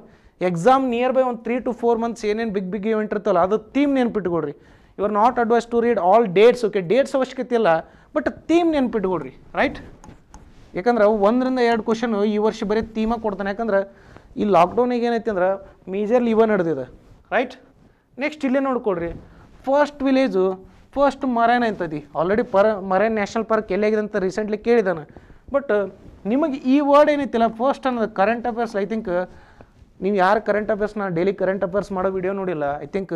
[SPEAKER 1] exam near by ಒಂದು ತ್ರೀ ಟು ಫೋರ್ ಮಂತ್ಸ್ ಏನೇನು ಬಿಗ್ ಬಿಗ್ ಇವೆಂಟ್ ಇರ್ತಲ್ಲ ಅದು ಥೀಮ್ ನೆನ್ಪಿಟ್ಕೊಡ್ರಿ you are not advise to read all dates okay dates ಅವಶ್ಯಕತೆ ಇಲ್ಲ ಬಟ್ ಥೀಮ್ ನೆನ್ಪಿಟ್ಕೊಡ್ರಿ ರೈಟ್ ಯಾಕಂದ್ರೆ ಒಂದರಿಂದ ಎರಡು ಕ್ವಶನು ಈ ವರ್ಷ ಬರೀ ಥೀಮಾಗ ಕೊಡ್ತಾನೆ ಯಾಕಂದ್ರೆ ಈ ಲಾಕ್ಡೌನಿಗೆ ಏನೈತಿ ಅಂದ್ರೆ ಮೇಜರ್ಲಿ ಇವ ನಡೆದಿದೆ ರೈಟ್ ನೆಕ್ಸ್ಟ್ ಇಲ್ಲೇ ನೋಡ್ಕೊಡ್ರಿ ಫಸ್ಟ್ ವಿಲೇಜು ಫಸ್ಟ್ ಮರೇನ್ ಅಂತತಿ ಆಲ್ರೆಡಿ ಪರ ಮರೇನ್ ನ್ಯಾಷನಲ್ ಪಾರ್ಕ್ ಎಲ್ಲಿಯಾಗಿದೆ ಅಂತ ರೀಸೆಂಟ್ಲಿ ಕೇಳಿದ್ದಾನೆ ಬಟ್ uh, ನಿಮಗೆ ಈ ವರ್ಡ್ ಏನಿತ್ತಿಲ್ಲ ಫಸ್ಟ್ ಅನ್ನೋದು ಕರೆಂಟ್ ಅಫೇರ್ಸ್ ಐ ಥಿಂಕ್ ನೀವು ಯಾರು ಕರೆಂಟ್ ಅಫೇರ್ಸ್ ನಾನು ಡೈಲಿ ಕರೆಂಟ್ ಅಫೇರ್ಸ್ ಮಾಡೋ ವಿಡಿಯೋ ನೋಡಿಲ್ಲ I think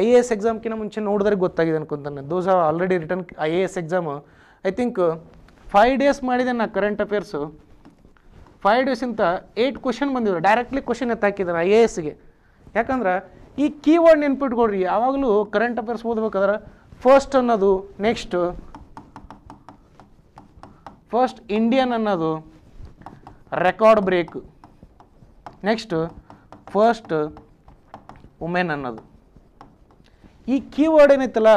[SPEAKER 1] I A S ಎಕ್ಸಾಮ್ಕಿಂತ ಮುಂಚೆ ನೋಡಿದ್ರೆ ಗೊತ್ತಾಗಿದೆ ಅನ್ಕೊಂತಾನೆ those are already return I A S exam I think five days ಮಾಡಿದೆ ನಾ ಕರೆಂಟ್ ಅಫೇರ್ಸು ಫೈವ್ ಡೇಸಿಂತ ಏಯ್ಟ್ ಕ್ವಶನ್ ಬಂದಿದ್ರು ಡೈರೆಕ್ಟ್ಲಿ ಕ್ವಶನ್ ಎತ್ತಾಕಿದ್ದಾರೆ ಐ ಎ ಎಸ್ಗೆ ಯಾಕಂದ್ರೆ ಈ ಕೀವರ್ಡ್ ನೆನ್ಪಿಟ್ಕೊಳ್ರಿ ಯಾವಾಗಲೂ ಕರೆಂಟ್ ಅಫೇರ್ಸ್ ಓದಬೇಕಾದ್ರೆ ಫಸ್ಟ್ ಅನ್ನೋದು ನೆಕ್ಸ್ಟ್ ಫಸ್ಟ್ ಇಂಡಿಯನ್ ಅನ್ನೋದು record break next first women ಅನ್ನೋದು ಈ ಕೀವರ್ಡ್ ಏನೈತಲ್ಲ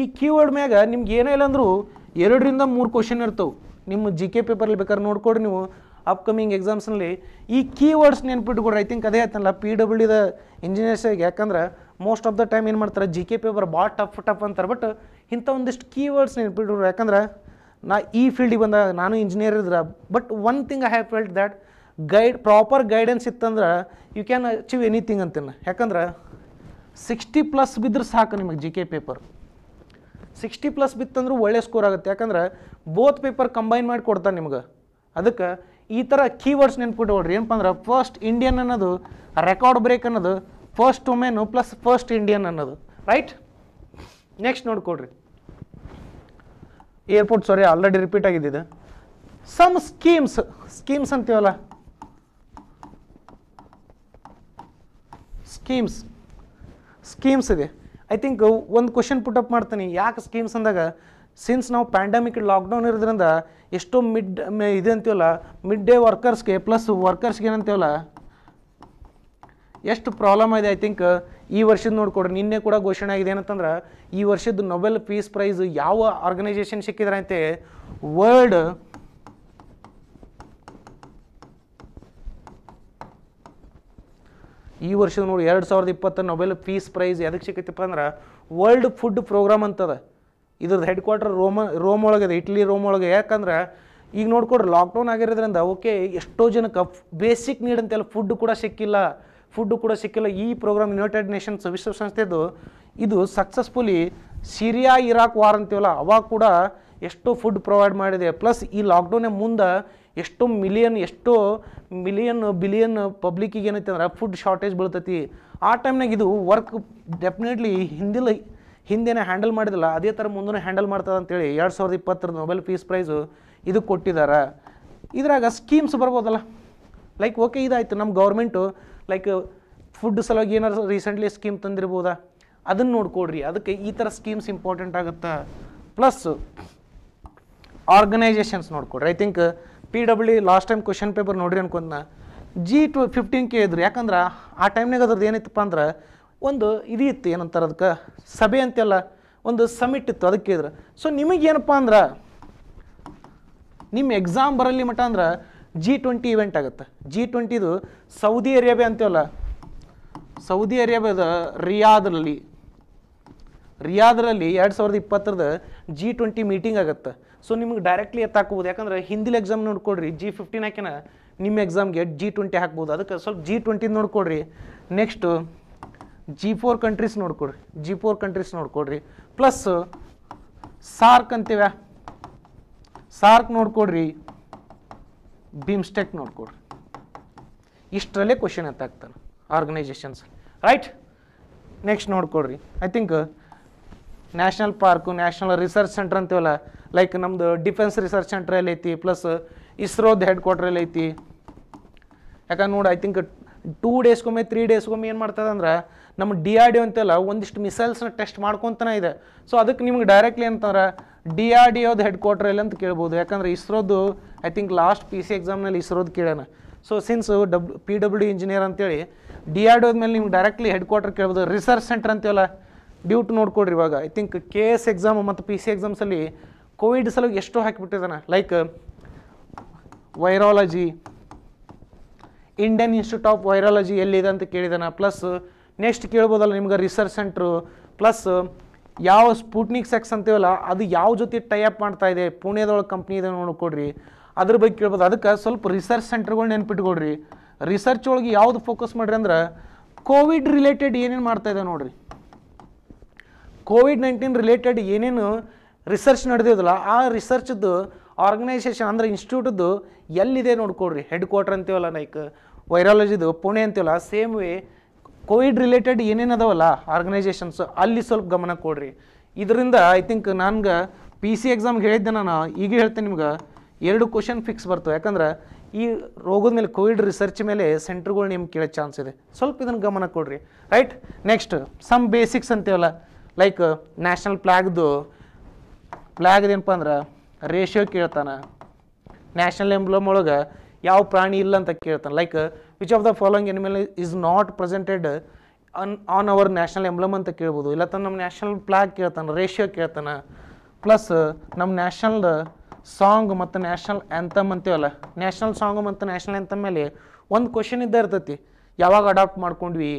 [SPEAKER 1] ಈ ಕೀವರ್ಡ್ ಮ್ಯಾಗ ನಿಮ್ಗೆ ಏನೇ ಇಲ್ಲ ಅಂದರೂ ಎರಡರಿಂದ ಮೂರು ಕ್ವಶನ್ ಇರ್ತವೆ ನಿಮ್ಮ ಜಿ ಕೆ ಪೇಪರಲ್ಲಿ ಬೇಕಾದ್ರೆ ನೋಡ್ಕೊಡ್ರಿ ನೀವು ಅಪ್ಕಮಿಂಗ್ ಎಕ್ಸಾಮ್ಸ್ನಲ್ಲಿ ಈ ಕೀವರ್ಡ್ಸ್ ನೆನ್ಪಿಟ್ಕೊಡ್ರಿ ಐ ಥಿಂಕ್ ಅದೇ ಆಯ್ತಲ್ಲ ಪಿ ಡಬ್ಲ್ಯೂ ದ ಇಂಜಿನಿಯರ್ಸಿಗೆ ಯಾಕಂದ್ರೆ ಮೋಸ್ಟ್ ಆಫ್ ದ ಟೈಮ್ ಏನು ಮಾಡ್ತಾರೆ ಜಿ ಕೆ ಪೇಪರ್ ಭಾಳ ಟಫ್ ಟಫ್ ಅಂತಾರೆ ಬಟ್ ಇಂಥ ಒಂದಿಷ್ಟು ಕೀವರ್ಡ್ಸ್ ನೆನ್ಪಿಟ್ಕೊಡ್ರಿ ಯಾಕಂದ್ರೆ ನಾ ಈ ಫೀಲ್ಡಿಗೆ ಬಂದಾಗ ನಾನು ಇಂಜಿನಿಯರ್ ಇದ್ರೆ but one thing I have felt that guide proper guidance ಇತ್ತಂದ್ರೆ ಯು ಕ್ಯಾನ್ ಅಚೀವ್ ಎನಿಥಿಂಗ್ ಅಂತೀನಿ ಯಾಕಂದ್ರೆ ಸಿಕ್ಸ್ಟಿ ಪ್ಲಸ್ ಬಿದ್ದರೆ ಸಾಕು ನಿಮಗೆ G K paper sixty plus ಬಿತ್ತಂದ್ರೆ ಒಳ್ಳೆ ಸ್ಕೋರ್ ಆಗುತ್ತೆ ಯಾಕಂದ್ರೆ ಬೋತ್ ಪೇಪರ್ ಕಂಬೈನ್ ಮಾಡಿ ಕೊಡ್ತಾನೆ ನಿಮ್ಗೆ ಅದಕ್ಕೆ ಈ ಥರ ಕೀವರ್ಡ್ಸ್ ನೆನ್ಪಿಟ್ಕೊಳ್ರಿ ಏನಪ್ಪ ಅಂದ್ರೆ ಫಸ್ಟ್ ಇಂಡಿಯನ್ ಅನ್ನೋದು ರೆಕಾರ್ಡ್ ಬ್ರೇಕ್ ಅನ್ನೋದು first women plus first Indian ಅನ್ನೋದು ರೈಟ್ ನೆಕ್ಸ್ಟ್ ನೋಡ್ಕೊಳ್ರಿ ಏರ್ಪೋರ್ಟ್ ಸಾರಿ ಆಲ್ರೆಡಿ ರಿಪೀಟ್ ಆಗಿದ್ದಿದೆ ಸಮ್ ಸ್ಕೀಮ್ಸ್ ಸ್ಕೀಮ್ಸ್ ಅಂತೀವಲ್ಲ ಸ್ಕೀಮ್ಸ್ ಸ್ಕೀಮ್ಸ್ ಇದೆ ಐ ಥಿಂಕ್ ಒಂದು ಕ್ವಶನ್ ಅಪ್ ಮಾಡ್ತೀನಿ ಯಾಕೆ ಸ್ಕೀಮ್ಸ್ ಅಂದಾಗ ಸಿನ್ಸ್ ನಾವು ಪ್ಯಾಂಡಮಿಕ್ ಲಾಕ್ಡೌನ್ ಇರೋದ್ರಿಂದ ಎಷ್ಟೋ ಮಿಡ್ ಇದೆ ಅಂತೀವಲ್ಲ ಮಿಡ್ ಡೇ ವರ್ಕರ್ಸ್ಗೆ ಪ್ಲಸ್ ವರ್ಕರ್ಸ್ಗೆ ಏನಂತೀವಲ್ಲ ಎಷ್ಟು ಪ್ರಾಬ್ಲಮ್ ಇದೆ ಐ ಥಿಂಕ್ ಈ ವರ್ಷದ ನೋಡಿಕೊಡ್ರಿ ನಿನ್ನೆ ಕೂಡ ಘೋಷಣೆ ಆಗಿದೆ ಏನಂತಂದ್ರೆ ಈ ವರ್ಷದ ನೊಬೆಲ್ ಪೀಸ್ ಪ್ರೈಸ್ ಯಾವ ಆರ್ಗನೈಸೇಷನ್ ಸಿಕ್ಕಿದ್ರಂತೆ ವರ್ಲ್ಡ್ ಈ ವರ್ಷದ ನೋಡಿ ಎರಡು ಸಾವಿರದ ಇಪ್ಪತ್ತು ನೊಬೆಲ್ ಪೀಸ್ ಪ್ರೈಸ್ ಎದಕ್ಕೆ ಸಿಕ್ಕೈತಪ್ಪ ಅಂದ್ರೆ ವರ್ಲ್ಡ್ ಫುಡ್ ಪ್ರೋಗ್ರಾಮ್ ಅಂತದ ಇದ್ರದ್ದು ಹೆಡ್ ಕ್ವಾರ್ಟರ್ ರೋಮ ರೋಮ್ ಒಳಗೆ ಇದೆ ಇಟ್ಲಿ ರೋಮ್ ಒಳಗೆ ಯಾಕಂದ್ರೆ ಈಗ ನೋಡ್ಕೊಡ್ರಿ ಲಾಕ್ಡೌನ್ ಆಗಿರೋದ್ರಿಂದ ಓಕೆ ಎಷ್ಟೋ ಜನಕ್ಕೆ ಬೇಸಿಕ್ ನೀಡ್ ಅಂತೆಲ್ಲ ಫುಡ್ ಕೂಡ ಸಿಕ್ಕಿಲ್ಲ ಫುಡ್ಡು ಕೂಡ ಸಿಕ್ಕಿಲ್ಲ ಈ ಪ್ರೋಗ್ರಾಮ್ ಯುನೈಟೆಡ್ ನೇಷನ್ಸ್ ವಿಶ್ವಸಂಸ್ಥೆದು ಇದು ಸಕ್ಸಸ್ಫುಲಿ ಸಿರಿಯಾ ಇರಾಕ್ ವಾರ್ ಅಂತೀವಲ್ಲ ಅವಾಗ ಕೂಡ ಎಷ್ಟೋ ಫುಡ್ ಪ್ರೊವೈಡ್ ಮಾಡಿದೆ ಪ್ಲಸ್ ಈ ಲಾಕ್ಡೌನ ಮುಂದೆ ಎಷ್ಟೋ ಮಿಲಿಯನ್ ಎಷ್ಟೋ ಮಿಲಿಯನ್ ಬಿಲಿಯನ್ ಪಬ್ಲಿಕ್ಕಿಗೆ ಏನೈತೆ ಅಂದ್ರೆ ಫುಡ್ ಶಾರ್ಟೇಜ್ ಬೀಳ್ತೈತಿ ಆ ಟೈಮ್ನಾಗ ಇದು ವರ್ಕ್ ಡೆಫಿನೆಟ್ಲಿ ಹಿಂದಿಲ್ಲ ಹಿಂದೇನೆ ಹ್ಯಾಂಡಲ್ ಮಾಡಿದಲ್ಲ ಅದೇ ಥರ ಮುಂದೆ ಹ್ಯಾಂಡಲ್ ಮಾಡ್ತದೆ ಅಂತೇಳಿ ಎರಡು ಸಾವಿರದ ಇಪ್ಪತ್ತರ ನೊಬೆಲ್ ಫೀಸ್ ಪ್ರೈಸು ಇದು ಕೊಟ್ಟಿದ್ದಾರೆ ಇದ್ರಾಗ ಸ್ಕೀಮ್ಸ್ ಬರ್ಬೋದಲ್ಲ ಲೈಕ್ ಓಕೆ ಇದಾಯಿತು ನಮ್ಮ ಗೌರ್ಮೆಂಟು ಲೈಕ್ ಫುಡ್ ಸಲುವಾಗಿ ಏನಾರು ರೀಸೆಂಟ್ಲಿ ಸ್ಕೀಮ್ ತಂದಿರ್ಬೋದಾ ಅದನ್ನು ನೋಡ್ಕೊಡ್ರಿ ಅದಕ್ಕೆ ಈ ಥರ ಸ್ಕೀಮ್ಸ್ ಇಂಪಾರ್ಟೆಂಟ್ ಆಗುತ್ತಾ ಪ್ಲಸ್ ಆರ್ಗನೈಸೇಷನ್ಸ್ ನೋಡ್ಕೊಡ್ರಿ I think P W last time question paper ನೋಡ್ರಿ ಅನ್ಕೊಂಡ್ನ ಜಿ ಟು ಫಿಫ್ಟೀನ್ ಕೆ ಇದ್ರು ಯಾಕಂದ್ರೆ ಆ ಟೈಮ್ನಾಗ ಅದ್ರದ್ದು ಏನಿತ್ತಪ್ಪ ಅಂದ್ರೆ ಒಂದು ಇದು ಇತ್ತು ಏನಂತಾರೆ ಅದಕ್ಕೆ ಸಭೆ ಅಂತೆಲ್ಲ ಒಂದು ಸಮಿಟ್ ಇತ್ತು ಅದಕ್ಕೆ ಇದ್ರೆ ಸೊ ನಿಮಗೇನಪ್ಪ ಅಂದ್ರೆ ನಿಮ್ಮ ಎಕ್ಸಾಮ್ ಬರಲಿ ಮಟ್ಟ ಅಂದ್ರೆ ಜಿ ಟ್ವೆಂಟಿ ಇವೆಂಟ್ ಆಗುತ್ತೆ ಜಿ ಟ್ವೆಂಟಿದು ಸೌದಿ ಅರೇಬಿಯಾ ಅಂತೀವಲ್ಲ ಸೌದಿ ಅರೇಬಿಯಾದ ರಿಯಾದ್ರಲ್ಲಿ ರಿಯಾದ್ರಲ್ಲಿ ಎರಡು ಸಾವಿರದ ಇಪ್ಪತ್ತರದ ಜಿ ಟ್ವೆಂಟಿ ಮೀಟಿಂಗ್ ಆಗುತ್ತೆ ಸೊ ನಿಮ್ಗೆ ಡೈರೆಕ್ಟ್ಲಿ ಎತ್ತಾಕ್ಬೋದು ಯಾಕಂದ್ರೆ ಹಿಂದಿಲ್ ಎಕ್ಸಾಮ್ ನೋಡ್ಕೊಡ್ರಿ ಜಿ ಫಿಫ್ಟೀನ್ ಹಾಕಿನ ನಿಮ್ಮ ಎಕ್ಸಾಮ್ಗೆ ಜಿ ಟ್ವೆಂಟಿ ಹಾಕ್ಬೋದು ಅದಕ್ಕೆ ಸ್ವಲ್ಪ ಜಿ ಟ್ವೆಂಟಿ ನೋಡ್ಕೊಡ್ರಿ ನೆಕ್ಸ್ಟು ಜಿ ಫೋರ್ ಕಂಟ್ರೀಸ್ ನೋಡ್ಕೊಡ್ರಿ ಜಿ ಫೋರ್ ಕಂಟ್ರೀಸ್ ನೋಡ್ಕೊಡ್ರಿ ಪ್ಲಸ್ ಸಾರ್ಕ್ ಅಂತೀವ್ಯಾ ಸಾರ್ಕ್ ನೋಡ್ಕೊಡ್ರಿ ಬಿಮ್ಸ್ಟೆಕ್ ನೋಡ್ಕೊಡ್ರಿ ಇಷ್ಟರಲ್ಲೇ ಕ್ವಶನ್ ಆಗ್ತಾನೆ ಆರ್ಗನೈಸೇಷನ್ಸ್ ರೈಟ್ ನೆಕ್ಸ್ಟ್ ನೋಡ್ಕೊಡ್ರಿ I think national park national research centre ಅಂತೀವಲ್ಲ ಲೈಕ್ ನಮ್ದು ಡಿಫೆನ್ಸ್ ರಿಸರ್ಚ್ ಸೆಂಟ್ರಲ್ಲಿ ಐತಿ ಪ್ಲಸ್ ಇಸ್ರೋದ ಹೆಡ್ ಎಲ್ಲ ಐತಿ ಯಾಕಂದ್ರೆ ನೋಡಿ ಐ ಥಿಂಕ್ ಟೂ ಡೇಸ್ಗೊಮ್ಮೆ ತ್ರೀ ಡೇಸ್ಗೊಮ್ಮೆ ಏನು ಮಾಡ್ತದೆ ಅಂದ್ರೆ ನಮ್ಮ ಡಿ ಆರ್ ಡಿ ಅಂತೆಲ್ಲ ಒಂದಿಷ್ಟು ಮಿಸೈಲ್ಸ್ನ ಟೆಸ್ಟ್ ಮಾಡ್ಕೊತಾನೆ ಇದೆ ಸೊ ಅದಕ್ಕೆ ನಿಮ್ಗೆ ಡೈರೆಕ್ಟ್ಲಿ ಅಂತಂದ್ರೆ D R D headquarter ಎಲ್ಲ ಅಂತ ಕೇಳ್ಬೋದು ಯಾಕಂದ್ರೆ ಇಸ್ರೋದು I think last P C ಎಕ್ಸಾಮ್ನಲ್ಲಿ ಇಸ್ರೋದು ಕೇಳೋಣ ಸೊ ಸಿನ್ಸ್ ಡಬ್ ಪಿ ಡಬ್ಲ್ಯೂ ಇಂಜಿನಿಯರ್ ಅಂತೇಳಿ ಡಿ ಆರ್ ಡಿ ಮೇಲೆ ನಿಮ್ಗೆ ಡೈರೆಕ್ಟ್ಲಿ ಹೆಡ್ ಕ್ವಾರ್ಟರ್ ಕೇಳ್ಬೋದು ರಿಸರ್ಚ್ ಸೆಂಟರ್ ಅಂತೇಳ ಡ್ಯೂಟ್ ನೋಡ್ಕೊಡ್ರಿ ಇವಾಗ I think K S exam ಮತ್ತು ಪಿ ಸಿ ಎಕ್ಸಾಮ್ಸಲ್ಲಿ ಕೋವಿಡ್ ಸಲುವಾಗಿ ಎಷ್ಟು ಹಾಕಿಬಿಟ್ಟಿದ್ದಾನೆ like virology Indian institute of virology ಎಲ್ಲಿದೆ ಅಂತ ಕೇಳಿದಾನ ಪ್ಲಸ್ ನೆಕ್ಸ್ಟ್ ಕೇಳ್ಬೋದಲ್ಲ ನಿಮ್ಗೆ ರಿಸರ್ಚ್ ಸೆಂಟ್ರು ಪ್ಲಸ್ ಯಾವ ಸ್ಪುಟ್ನಿಕ್ ಸೆಕ್ಸ್ ಅಂತೀವಲ್ಲ ಅದು ಯಾವ ಜೊತೆ ಟೈ ಅಪ್ ಮಾಡ್ತಾ ಇದೆ ಪುಣೆದೊಳಗೆ ಕಂಪ್ನಿ ಇದೆ ನೋಡ್ಕೊಡ್ರಿ ಅದ್ರ ಬಗ್ಗೆ ಕೇಳ್ಬೋದು ಅದಕ್ಕೆ ಸ್ವಲ್ಪ ರಿಸರ್ಚ್ ಸೆಂಟ್ರ್ಗಳು ನೆನ್ಪಿಟ್ಕೊಡ್ರಿ ರಿಸರ್ಚ್ ಒಳಗೆ ಯಾವುದು ಫೋಕಸ್ ಮಾಡ್ರಿ ಅಂದ್ರೆ ಕೋವಿಡ್ ರಿಲೇಟೆಡ್ ಏನೇನು ಮಾಡ್ತಾ ಇದೆ ನೋಡ್ರಿ ಕೋವಿಡ್ ನೈನ್ಟೀನ್ ರಿಲೇಟೆಡ್ ಏನೇನು ರಿಸರ್ಚ್ ನಡೆದಿದಲ್ಲ ಆ ರಿಸರ್ಚ್ದು ಆರ್ಗನೈಸೇಷನ್ ಅಂದರೆ ಇನ್ಸ್ಟಿಟ್ಯೂಟದ್ದು ಎಲ್ಲಿದೆ ನೋಡ್ಕೊಡ್ರಿ ಹೆಡ್ ಕ್ವಾರ್ಟರ್ ಅಂತೀವಲ್ಲ ಲೈಕ್ ವೈರಾಲಜಿದು ಪುಣೆ ಅಂತೀವಲ್ಲ ಸೇಮ್ ವೇ ಕೋವಿಡ್ ರಿಲೇಟೆಡ್ ಏನೇನು ಅದಾವಲ್ಲ ಆರ್ಗನೈಸೇಷನ್ಸ್ ಅಲ್ಲಿ ಸ್ವಲ್ಪ ಗಮನ ಕೊಡ್ರಿ ಇದರಿಂದ ಐ ಥಿಂಕ್ ನನ್ಗೆ ಪಿ ಸಿ ಎಕ್ಸಾಮ್ಗೆ ಹೇಳಿದ್ದೆ ನಾನು ಈಗ ಹೇಳ್ತೇನೆ ನಿಮ್ಗೆ ಎರಡು ಕ್ವಶನ್ ಫಿಕ್ಸ್ ಬರ್ತವೆ ಯಾಕಂದ್ರೆ ಈ ರೋಗದ ಮೇಲೆ ಕೋವಿಡ್ ರಿಸರ್ಚ್ ಮೇಲೆ ಸೆಂಟ್ರ್ಗಳು ನಿಮ್ಗೆ ಕೇಳೋ ಚಾನ್ಸ್ ಇದೆ ಸ್ವಲ್ಪ ಇದನ್ನು ಗಮನ ಕೊಡ್ರಿ ರೈಟ್ ನೆಕ್ಸ್ಟ್ ಸಮ್ ಬೇಸಿಕ್ಸ್ ಅಂತೀವಲ್ಲ ಲೈಕ್ ನ್ಯಾಷನಲ್ ಫ್ಲ್ಯಾಗ್ದು ಫ್ಲ್ಯಾಗ್ದೇನಪ್ಪ ಅಂದ್ರೆ ರೇಷಿಯೋ ಕೇಳ್ತಾನೆ ನ್ಯಾಷನಲ್ ಎಂಬ್ಲಮ್ ಒಳಗೆ ಯಾವ ಪ್ರಾಣಿ ಇಲ್ಲ ಅಂತ ಕೇಳ್ತಾನೆ like which of the following animal is not presented ಅನ್ ಆನ್ ಅವರ್ ನ್ಯಾಷನಲ್ ಎಂಬ್ಲಮ್ ಅಂತ ಕೇಳ್ಬೋದು ಇಲ್ಲ ತನ್ನ ನಮ್ಮ ನ್ಯಾಷನಲ್ ಫ್ಲಾಗ್ ಕೇಳ್ತಾನೆ ರೇಷಿಯೋ ಕೇಳ್ತಾನೆ ಪ್ಲಸ್ ನಮ್ಮ ನ್ಯಾಷನಲ್ ಸಾಂಗ್ ಮತ್ತು ನ್ಯಾಷನಲ್ ಆ್ಯಂಥಮ್ ಅಂತೀವಲ್ಲ ನ್ಯಾಷನಲ್ ಸಾಂಗ್ ಮತ್ತು ನ್ಯಾಷನಲ್ ಆ್ಯಂಥಮ್ ಮೇಲೆ ಒಂದು ಕ್ವಶನ್ ಇದ್ದೇ ಇರ್ತೈತಿ ಯಾವಾಗ ಅಡಾಪ್ಟ್ ಮಾಡ್ಕೊಂಡ್ವಿ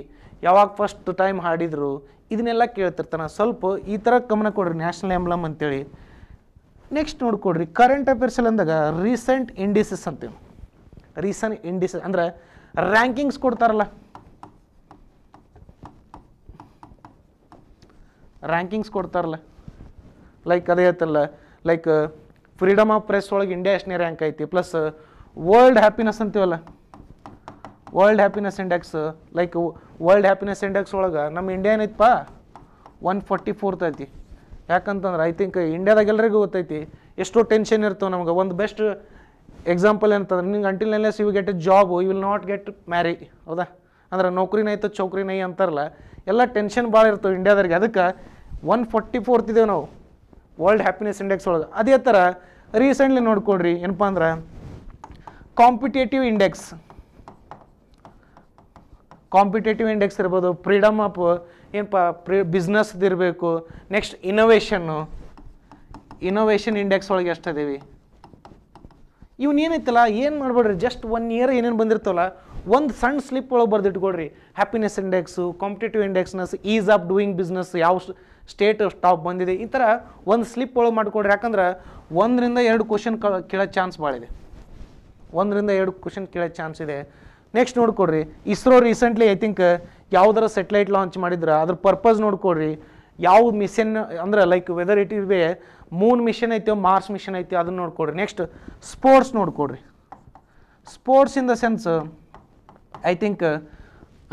[SPEAKER 1] ಯಾವಾಗ ಫಸ್ಟ್ ಟೈಮ್ ಹಾಡಿದರು ಇದನ್ನೆಲ್ಲ ಕೇಳ್ತಿರ್ತಾನೆ ಸ್ವಲ್ಪ ಈ ಥರ ಗಮನ ಕೊಡ್ರಿ ನ್ಯಾಷನಲ್ ಎಂಬ್ಲಮ್ ಅಂತೇಳಿ ನೆಕ್ಸ್ಟ್ ನೋಡ್ಕೊಡ್ರಿ ಕರೆಂಟ್ ಅಫೇರ್ಸ್ ಅಂದಾಗ ರೀಸೆಂಟ್ ಇಂಡಿಸಸ್ ಅಂತೀವಿ ರೀಸೆಂಟ್ ಇಂಡಿಸಸ್ ಅಂದ್ರೆ ರ್ಯಾಂಕಿಂಗ್ಸ್ ಕೊಡ್ತಾರಲ್ಲ ರ್ಯಾಂಕಿಂಗ್ಸ್ ಕೊಡ್ತಾರಲ್ಲ ಲೈಕ್ ಅದೇ ಐತಲ್ಲ ಲೈಕ್ ಫ್ರೀಡಮ್ ಆಫ್ ಪ್ರೆಸ್ ಒಳಗೆ ಇಂಡಿಯಾ ಎಷ್ಟನೇ ರ್ಯಾಂಕ್ ಐತಿ ಪ್ಲಸ್ ವರ್ಲ್ಡ್ ಹ್ಯಾಪಿನೆಸ್ ಅಂತೀವಲ್ಲ world happiness index like world happiness index ಒಳಗೆ ನಮ್ಮ ಇಂಡಿಯಾ ಏನೈತಪ್ಪ ಒನ್ ಫೋರ್ಟಿ ಫೋರ್ತ್ ಐತಿ ಯಾಕಂತಂದ್ರೆ ಐ ಥಿಂಕ್ ಇಂಡಿಯಾದಾಗ ಎಲ್ಲರಿಗೂ ಗೊತ್ತೈತಿ ಎಷ್ಟೋ ಟೆನ್ಷನ್ ಇರ್ತವೆ ನಮ್ಗೆ ಒಂದು ಬೆಸ್ಟ್ ಎಕ್ಸಾಂಪಲ್ ಏನಂತಂದ್ರೆ ನಿಂಗೆ until unless you get a job you will not get marry ಹೌದಾ ಅಂದ್ರೆ ನೌಕರಿ ನೈತ ಚೌಕರಿ ನೈ ಅಂತಾರಲ್ಲ ಎಲ್ಲ ಟೆನ್ಷನ್ ಭಾಳ ಇರ್ತವೆ ಇಂಡಿಯಾದವ್ರಿಗೆ ಅದಕ್ಕೆ ಒನ್ ಫೋರ್ಟಿ ಫೋರ್ತ್ ಇದೇವೆ ನಾವು ವರ್ಲ್ಡ್ ಹ್ಯಾಪಿನೆಸ್ ಇಂಡೆಕ್ಸ್ ಒಳಗೆ ಅದೇ ಥರ ರೀಸೆಂಟ್ಲಿ ನೋಡ್ಕೊಳ್ರಿ ಏನಪ್ಪ ಅಂದ್ರೆ ಕಾಂಪಿಟೇಟಿವ್ ಇಂಡೆಕ್ಸ್ ಕಾಂಪಿಟೇಟಿವ್ ಇಂಡೆಕ್ಸ್ ಇರ್ಬೋದು ಫ್ರೀಡಮ್ ಆಫ್ ಏನಪ್ಪ ಪ್ರಿ ಇರಬೇಕು ನೆಕ್ಸ್ಟ್ ಇನೋವೇಷನ್ನು ಇನೋವೇಷನ್ ಇಂಡೆಕ್ಸ್ ಒಳಗೆ ಎಷ್ಟಿದ್ದೀವಿ ಇವನೇನೈತಲ್ಲ ಏನು ಮಾಡ್ಬೇಡ್ರಿ ಜಸ್ಟ್ ಒನ್ ಇಯರ್ ಏನೇನು ಬಂದಿರ್ತವಲ್ಲ ಒಂದು ಸಣ್ಣ ಸ್ಲಿಪ್ ಒಳಗೆ ಬರೆದಿಟ್ಕೊಡ್ರಿ ಹ್ಯಾಪಿನೆಸ್ ಇಂಡೆಕ್ಸು ಕಾಂಪಿಟೇಟಿವ್ ಇಂಡೆಕ್ಸ್ನಸ್ ಈಸ್ ಆಫ್ ಡೂಯಿಂಗ್ ಬಿಸ್ನೆಸ್ ಯಾವ ಸ್ಟೇಟ್ ಸ್ಟಾಪ್ ಬಂದಿದೆ ಈ ಥರ ಒಂದು ಸ್ಲಿಪ್ ಒಳಗೆ ಮಾಡಿಕೊಡ್ರಿ ಯಾಕಂದ್ರೆ ಒಂದರಿಂದ ಎರಡು ಕ್ವಶನ್ ಕೇಳೋ ಚಾನ್ಸ್ ಭಾಳ ಇದೆ ಒಂದರಿಂದ ಎರಡು ಕ್ವಶನ್ ಕೇಳೋ ಚಾನ್ಸ್ ಇದೆ ನೆಕ್ಸ್ಟ್ ನೋಡ್ಕೊಡ್ರಿ ಇಸ್ರೋ ರೀಸೆಂಟ್ಲಿ ಐ ಥಿಂಕ್ ಯಾವುದರ ಸೆಟಲೈಟ್ ಲಾಂಚ್ ಮಾಡಿದ್ರೆ ಅದ್ರ ಪರ್ಪಸ್ ನೋಡ್ಕೊಡ್ರಿ ಯಾವ ಮಿಷನ್ ಅಂದ್ರೆ like weather it is be moon mission ಐತೆ ಮಾರ್ಸ್ ಮಿಷನ್ ಐತೆ ಅದನ್ನ ನೋಡ್ಕೊಡ್ರಿ ನೆಕ್ಸ್ಟ್ ಸ್ಪೋರ್ಟ್ಸ್ ನೋಡ್ಕೊಡ್ರಿ sports in the sense I think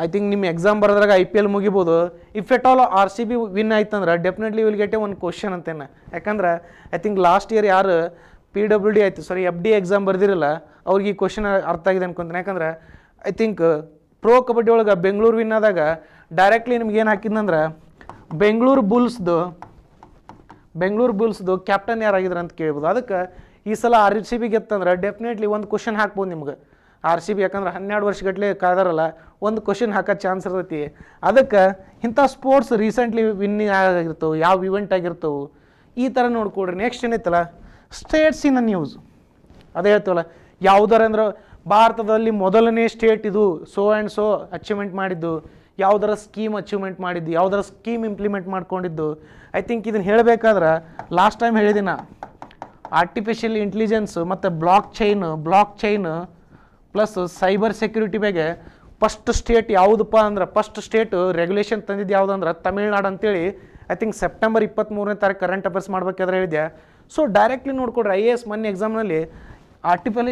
[SPEAKER 1] I think ನಿಮ್ಮ ಎಕ್ಸಾಮ್ ಬರೋದ್ರಾಗ ಐ ಪಿ ಎಲ್ ಮುಗಿಬೋದು if at all R C B win ಆಯ್ತಂದ್ರೆ ಡೆಫಿನೆಟ್ಲಿ ವಿಲ್ ಗೆಟ್ ಎ ಒಂದು ಕ್ವಶನ್ ಅಂತೇನೆ ಯಾಕಂದ್ರೆ ಐ ಥಿಂಕ್ ಲಾಸ್ಟ್ ಇಯರ್ ಯಾರು ಪಿ ಡಬ್ಲ್ಯೂ ಡಿ ಆಯಿತು sorry F D exam ಬರೆದಿರಲ್ಲ ಅವ್ರಿಗೆ ಈ ಕ್ವಶನ್ ಅರ್ಥ ಆಗಿದೆ ಅನ್ಕೊಂತೇನೆ ಯಾಕಂದ್ರೆ ಐ ಥಿಂಕ್ ಪ್ರೋ ಕಬಡ್ಡಿ ಒಳಗೆ ಬೆಂಗಳೂರು ವಿನ್ ಆದಾಗ ಡೈರೆಕ್ಟ್ಲಿ ನಿಮ್ಗೆ ಏನು ಹಾಕಿದ್ನಂದ್ರೆ ಬೆಂಗಳೂರು ಬುಲ್ಸ್ದು ಬೆಂಗಳೂರು ಬುಲ್ಸ್ದು ಕ್ಯಾಪ್ಟನ್ ಯಾರಾಗಿದ್ರು ಅಂತ ಕೇಳ್ಬೋದು ಅದಕ್ಕೆ ಈ ಸಲ ಆರ್ ಸಿ ಬಿ ಗೆತ್ತಂದ್ರೆ ಡೆಫಿನೆಟ್ಲಿ ಒಂದು ಕ್ವಶನ್ ಹಾಕ್ಬೋದು ನಿಮ್ಗೆ ಆರ್ ಸಿ ಬಿ ಯಾಕಂದ್ರೆ ಹನ್ನೆರಡು ವರ್ಷಗಟ್ಲೆ ಕಾದಾರಲ್ಲ ಒಂದು ಕ್ವಶನ್ ಹಾಕೋ ಚಾನ್ಸ್ ಇರ್ತೈತಿ ಅದಕ್ಕೆ ಇಂಥ ಸ್ಪೋರ್ಟ್ಸ್ ರೀಸೆಂಟ್ಲಿ ವಿನ್ ಆಗಿರ್ತವೆ ಯಾವ ಇವೆಂಟ್ ಆಗಿರ್ತವೆ ಈ ಥರ ನೋಡ್ಕೊಡ್ರಿ ನೆಕ್ಸ್ಟ್ ಏನೈತಲ್ಲ ಸ್ಟೇಟ್ಸಿನ ನ್ಯೂಸ್ ಅದೇ ಹೇಳ್ತೀವಲ್ಲ ಯಾವ್ದಾರ ಅಂದ್ರೆ ಭಾರತದಲ್ಲಿ ಮೊದಲನೇ ಸ್ಟೇಟ್ ಇದು ಸೋ ಆ್ಯಂಡ್ ಸೋ ಅಚೀವ್ಮೆಂಟ್ ಮಾಡಿದ್ದು ಯಾವುದರ ಸ್ಕೀಮ್ ಅಚೀವ್ಮೆಂಟ್ ಮಾಡಿದ್ದು ಯಾವುದರ ಸ್ಕೀಮ್ ಇಂಪ್ಲಿಮೆಂಟ್ ಮಾಡ್ಕೊಂಡಿದ್ದು ಐ ಥಿಂಕ್ ಇದನ್ನು ಹೇಳಬೇಕಾದ್ರೆ ಲಾಸ್ಟ್ ಟೈಮ್ ಹೇಳಿದಿನ ಆರ್ಟಿಫಿಷಿಯಲ್ ಇಂಟೆಲಿಜೆನ್ಸ್ ಮತ್ತು blockchain blockchain plus cyber security ಬಗ್ಗೆ ಫಸ್ಟ್ ಸ್ಟೇಟ್ ಯಾವುದಪ್ಪ ಅಂದ್ರೆ ಫಸ್ಟ್ ಸ್ಟೇಟ್ ರೆಗ್ಯುಲೇಷನ್ ತಂದಿದ್ದು ಯಾವುದಂದ್ರೆ ತಮಿಳ್ನಾಡು ಅಂತೇಳಿ ಐ ಥಿಂಕ್ ಸೆಪ್ಟೆಂಬರ್ ಇಪ್ಪತ್ತ್ಮೂರನೇ ತಾರೀಕು ಕರೆಂಟ್ ಅಫೇರ್ಸ್ ಮಾಡ್ಬೇಕಾದ್ರೆ ಹೇಳಿದೆ ಸೊ ಡೈರೆಕ್ಟ್ಲಿ ನೋಡ್ಕೊಡ್ರಿ ಐ ಎ ಎಸ್ ಮೊನ್ನೆ ಎಕ್ಸಾಮ್ನಲ್ಲಿ ಆರ್ಟಿಫಿಲ್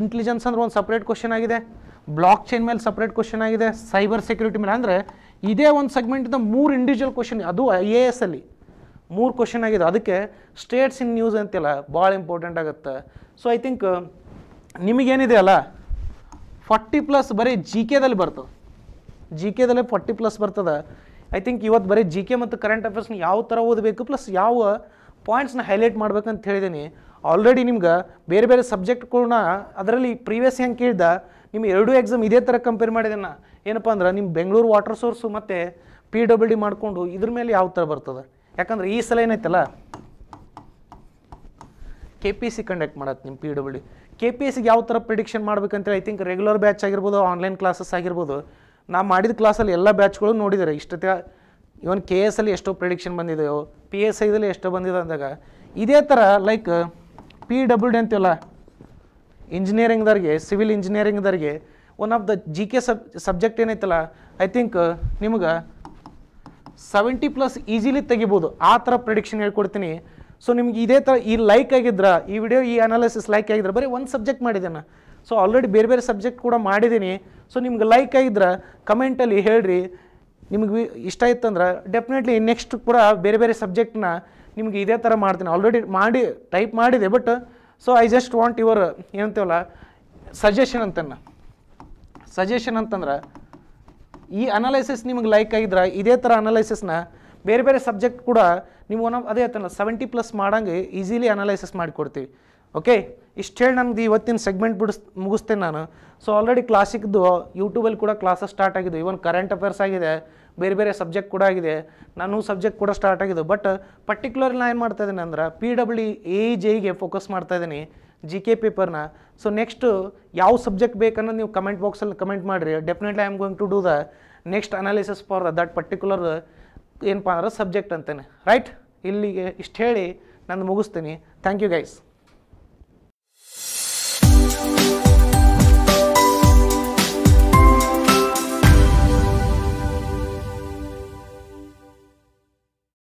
[SPEAKER 1] ಇಂಟೆಲಿಜೆನ್ಸ್ ಅಂದ್ರೆ ಒಂದು ಸಪ್ರೇಟ್ ಕ್ವಶನ್ ಆಗಿದೆ ಬ್ಲಾಕ್ ಚೈನ್ ಮೇಲೆ ಸಪ್ರೇಟ್ ಕ್ವಶನ್ ಆಗಿದೆ ಸೈಬರ್ ಸೆಕ್ಯೂರಿಟಿ ಮೇಲೆ ಅಂದರೆ ಇದೇ ಒಂದು ಸೆಗ್ಮೆಂಟಿಂದ ಮೂರು ಇಂಡಿವಿಜುವಲ್ ಕ್ವಶನ್ ಅದು ಐ ಎ ಎಸ್ ಅಲ್ಲಿ ಮೂರು ಕ್ವಶನ್ ಆಗಿದೆ ಅದಕ್ಕೆ ಸ್ಟೇಟ್ಸ್ ಇನ್ ನ್ಯೂಸ್ ಅಂತೆಲ್ಲ ಭಾಳ ಇಂಪಾರ್ಟೆಂಟ್ ಆಗುತ್ತೆ ಸೊ ಐ ಥಿಂಕ್ ನಿಮಗೇನಿದೆ ಅಲ್ಲ ಫಾರ್ಟಿ ಪ್ಲಸ್ ಬರೀ ಜಿ ಕೆದಲ್ಲಿ ಬರ್ತದೆ ಜಿ ಕೆದಲ್ಲೇ ಫಾರ್ಟಿ ಪ್ಲಸ್ ಬರ್ತದೆ ಐ ಥಿಂಕ್ ಇವತ್ತು ಬರೀ ಜಿ ಕೆ ಮತ್ತು ಕರೆಂಟ್ ಅಫೇರ್ಸ್ನ ಯಾವ ಥರ ಓದಬೇಕು ಪ್ಲಸ್ ಯಾವ ಪಾಯಿಂಟ್ಸ್ನ ಹೈಲೈಟ್ ಮಾಡ್ಬೇಕಂತ ಹೇಳಿದ್ದೀನಿ ಆಲ್ರೆಡಿ ನಿಮ್ಗೆ ಬೇರೆ ಬೇರೆ ಸಬ್ಜೆಕ್ಟ್ಗಳನ್ನ ಅದರಲ್ಲಿ ಪ್ರೀವಿಯಸ್ ಹೆಂಗೆ ಕೇಳ್ದೆ ನಿಮ್ಮ ಎರಡೂ ಎಕ್ಸಾಮ್ ಇದೇ ಥರ ಕಂಪೇರ್ ಮಾಡಿದೆ ಏನಪ್ಪ ಅಂದ್ರೆ ನಿಮ್ಮ ಬೆಂಗಳೂರು ವಾಟರ್ ಸೋರ್ಸು ಮತ್ತು ಪಿ ಡಬ್ಲ್ಯೂ ಡಿ ಮಾಡಿಕೊಂಡು ಇದ್ರ ಮೇಲೆ ಯಾವ ಥರ ಬರ್ತದೆ ಯಾಕಂದ್ರೆ ಈ ಸಲ ಏನೈತಲ್ಲ ಕೆ ಪಿ ಸಿ ಕಂಡಕ್ಟ್ ಮಾಡತ್ತೆ ನಿಮ್ಮ P W D K P ಎಸ್ಸಿಗೆ ಯಾವ ಥರ ಪ್ರಿಡಿಕ್ಷನ್ ಮಾಡ್ಬೇಕಂತೇಳಿ ಐ ಥಿಂಕ್ ರೆಗ್ಯುಲರ್ ಬ್ಯಾಚ್ ಆಗಿರ್ಬೋದು ಆನ್ಲೈನ್ ಕ್ಲಾಸಸ್ ಆಗಿರ್ಬೋದು ನಾ ಮಾಡಿದ ಕ್ಲಾಸಲ್ಲಿ ಎಲ್ಲ ಬ್ಯಾಚ್ಗಳು ನೋಡಿದ್ದಾರೆ ಇಷ್ಟೊತ್ತಿಗೆ ಇವನ್ ಕೆ ಎಸ್ ಅಲ್ಲಿ ಎಷ್ಟೋ ಪ್ರಿಡಿಕ್ಷನ್ ಬಂದಿದೆಯೋ ಪಿ ಎಸ್ ಐದಲ್ಲಿ ಎಷ್ಟೋ ಬಂದಿದೆ ಅಂದಾಗ ಇದೇ ಥರ ಲೈಕ್ ಪಿ ಡಬ್ಲ್ಯೂ ಡಿ ಅಂತೀವಲ್ಲ ಇಂಜಿನಿಯರಿಂಗ್ದವ್ರಿಗೆ ಸಿವಿಲ್ ಇಂಜಿನಿಯರಿಂಗ್ದವ್ರಿಗೆ one of the G K sub subject ಏನೈತಲ್ಲ ಐ ಥಿಂಕ್ ನಿಮ್ಗೆ ಸೆವೆಂಟಿ ಪ್ಲಸ್ ಈಸಿಲಿ ತೆಗಿಬೋದು ಆ ಥರ ಪ್ರಿಡಿಕ್ಷನ್ ಹೇಳ್ಕೊಡ್ತೀನಿ ಸೊ ನಿಮ್ಗೆ ಇದೇ ಥರ ಈ ಲೈಕ್ ಆಗಿದ್ರೆ ಈ ವಿಡಿಯೋ ಈ ಅನಾಲಿಸಿಸ್ ಲೈಕ್ ಆಗಿದ್ರೆ ಬರೀ ಒಂದು ಸಬ್ಜೆಕ್ಟ್ ಮಾಡಿದ್ದೇನೆ ಸೊ ಆಲ್ರೆಡಿ ಬೇರೆ ಬೇರೆ ಸಬ್ಜೆಕ್ಟ್ ಕೂಡ ಮಾಡಿದ್ದೀನಿ ಸೊ ನಿಮ್ಗೆ ಲೈಕ್ ಆಗಿದ್ರೆ ಕಮೆಂಟಲ್ಲಿ ಹೇಳ್ರಿ ನಿಮಗೆ ಇಷ್ಟ ಇತ್ತಂದ್ರೆ ಡೆಫಿನೆಟ್ಲಿ ನೆಕ್ಸ್ಟ್ ಕೂಡ ಬೇರೆ ಬೇರೆ ಸಬ್ಜೆಕ್ಟ್ನ ನಿಮಗೆ ಇದೇ ಥರ ಮಾಡ್ತೀನಿ ಆಲ್ರೆಡಿ ಮಾಡಿ ಟೈಪ್ ಮಾಡಿದೆ but so I just want your ಏನಂತೀವಲ್ಲ ಸಜೆಷನ್ ಅಂತನ ಸಜೆಷನ್ ಅಂತಂದ್ರೆ ಈ ಅನಾಲಿಸಿಸ್ ನಿಮಗೆ ಲೈಕ್ ಆಗಿದ್ರೆ ಇದೇ ಥರ ಅನಾಲಿಸಿಸ್ನ ಬೇರೆ ಬೇರೆ ಸಬ್ಜೆಕ್ಟ್ ಕೂಡ ನೀವು ಒನ್ ಅದೇ ಆಯ್ತಲ್ಲ ಸೆವೆಂಟಿ ಪ್ಲಸ್ ಮಾಡಂಗೆ ಈಸಿಲಿ ಅನಾಲೈಸಿಸ್ ಮಾಡಿಕೊಡ್ತೀವಿ ಓಕೆ ಇಷ್ಟು ಹೇಳಿ ನನಗೆ ಇವತ್ತಿನ ಸೆಗ್ಮೆಂಟ್ ಬಿಡಿಸ್ ಮುಗಿಸ್ತೇನೆ ನಾನು ಸೊ ಆಲ್ರೆಡಿ ಕ್ಲಾಸಿಕ್ದು ಯೂಟ್ಯೂಬಲ್ಲಿ ಕೂಡ ಕ್ಲಾಸಸ್ ಸ್ಟಾರ್ಟ್ ಆಗಿದ್ದು ಇವನ್ ಕರೆಂಟ್ ಅಫೇರ್ಸ್ ಆಗಿದೆ ಬೇರೆ ಬೇರೆ ಸಬ್ಜೆಕ್ಟ್ ಕೂಡ ಆಗಿದೆ ನಾನು ಸಬ್ಜೆಕ್ಟ್ ಕೂಡ ಸ್ಟಾರ್ಟ್ ಆಗಿದೆ ಬಟ್ ಪರ್ಟಿಕ್ಯುಲರ್ ನಾನು ಏನು ಮಾಡ್ತಾ ಇದ್ದೀನಿ ಅಂದ್ರೆ ಪಿ ಡಬ್ಲ್ಯೂ ಎ ಜೆಗೆ ಫೋಕಸ್ ಮಾಡ್ತಾ ಇದ್ದೀನಿ ಜಿ ಕೆ ಪೇಪರ್ನ ಸೊ ನೆಕ್ಸ್ಟು ಯಾವ ಸಬ್ಜೆಕ್ಟ್ ಬೇಕನ್ನೋದು ನೀವು ಕಮೆಂಟ್ ಬಾಕ್ಸಲ್ಲಿ ಕಮೆಂಟ್ ಮಾಡಿರಿ definitely I am going to do the next analysis for that particular ಏನಪ್ಪ ಅಂದ್ರೆ ಸಬ್ಜೆಕ್ಟ್ ಅಂತಾನೆ ರೈಟ್ ಇಲ್ಲಿಗೆ ಇಷ್ಟು ಹೇಳಿ ನಾನು ಮುಗಿಸ್ತೀನಿ ಥ್ಯಾಂಕ್ ಯು ಗೈಸ್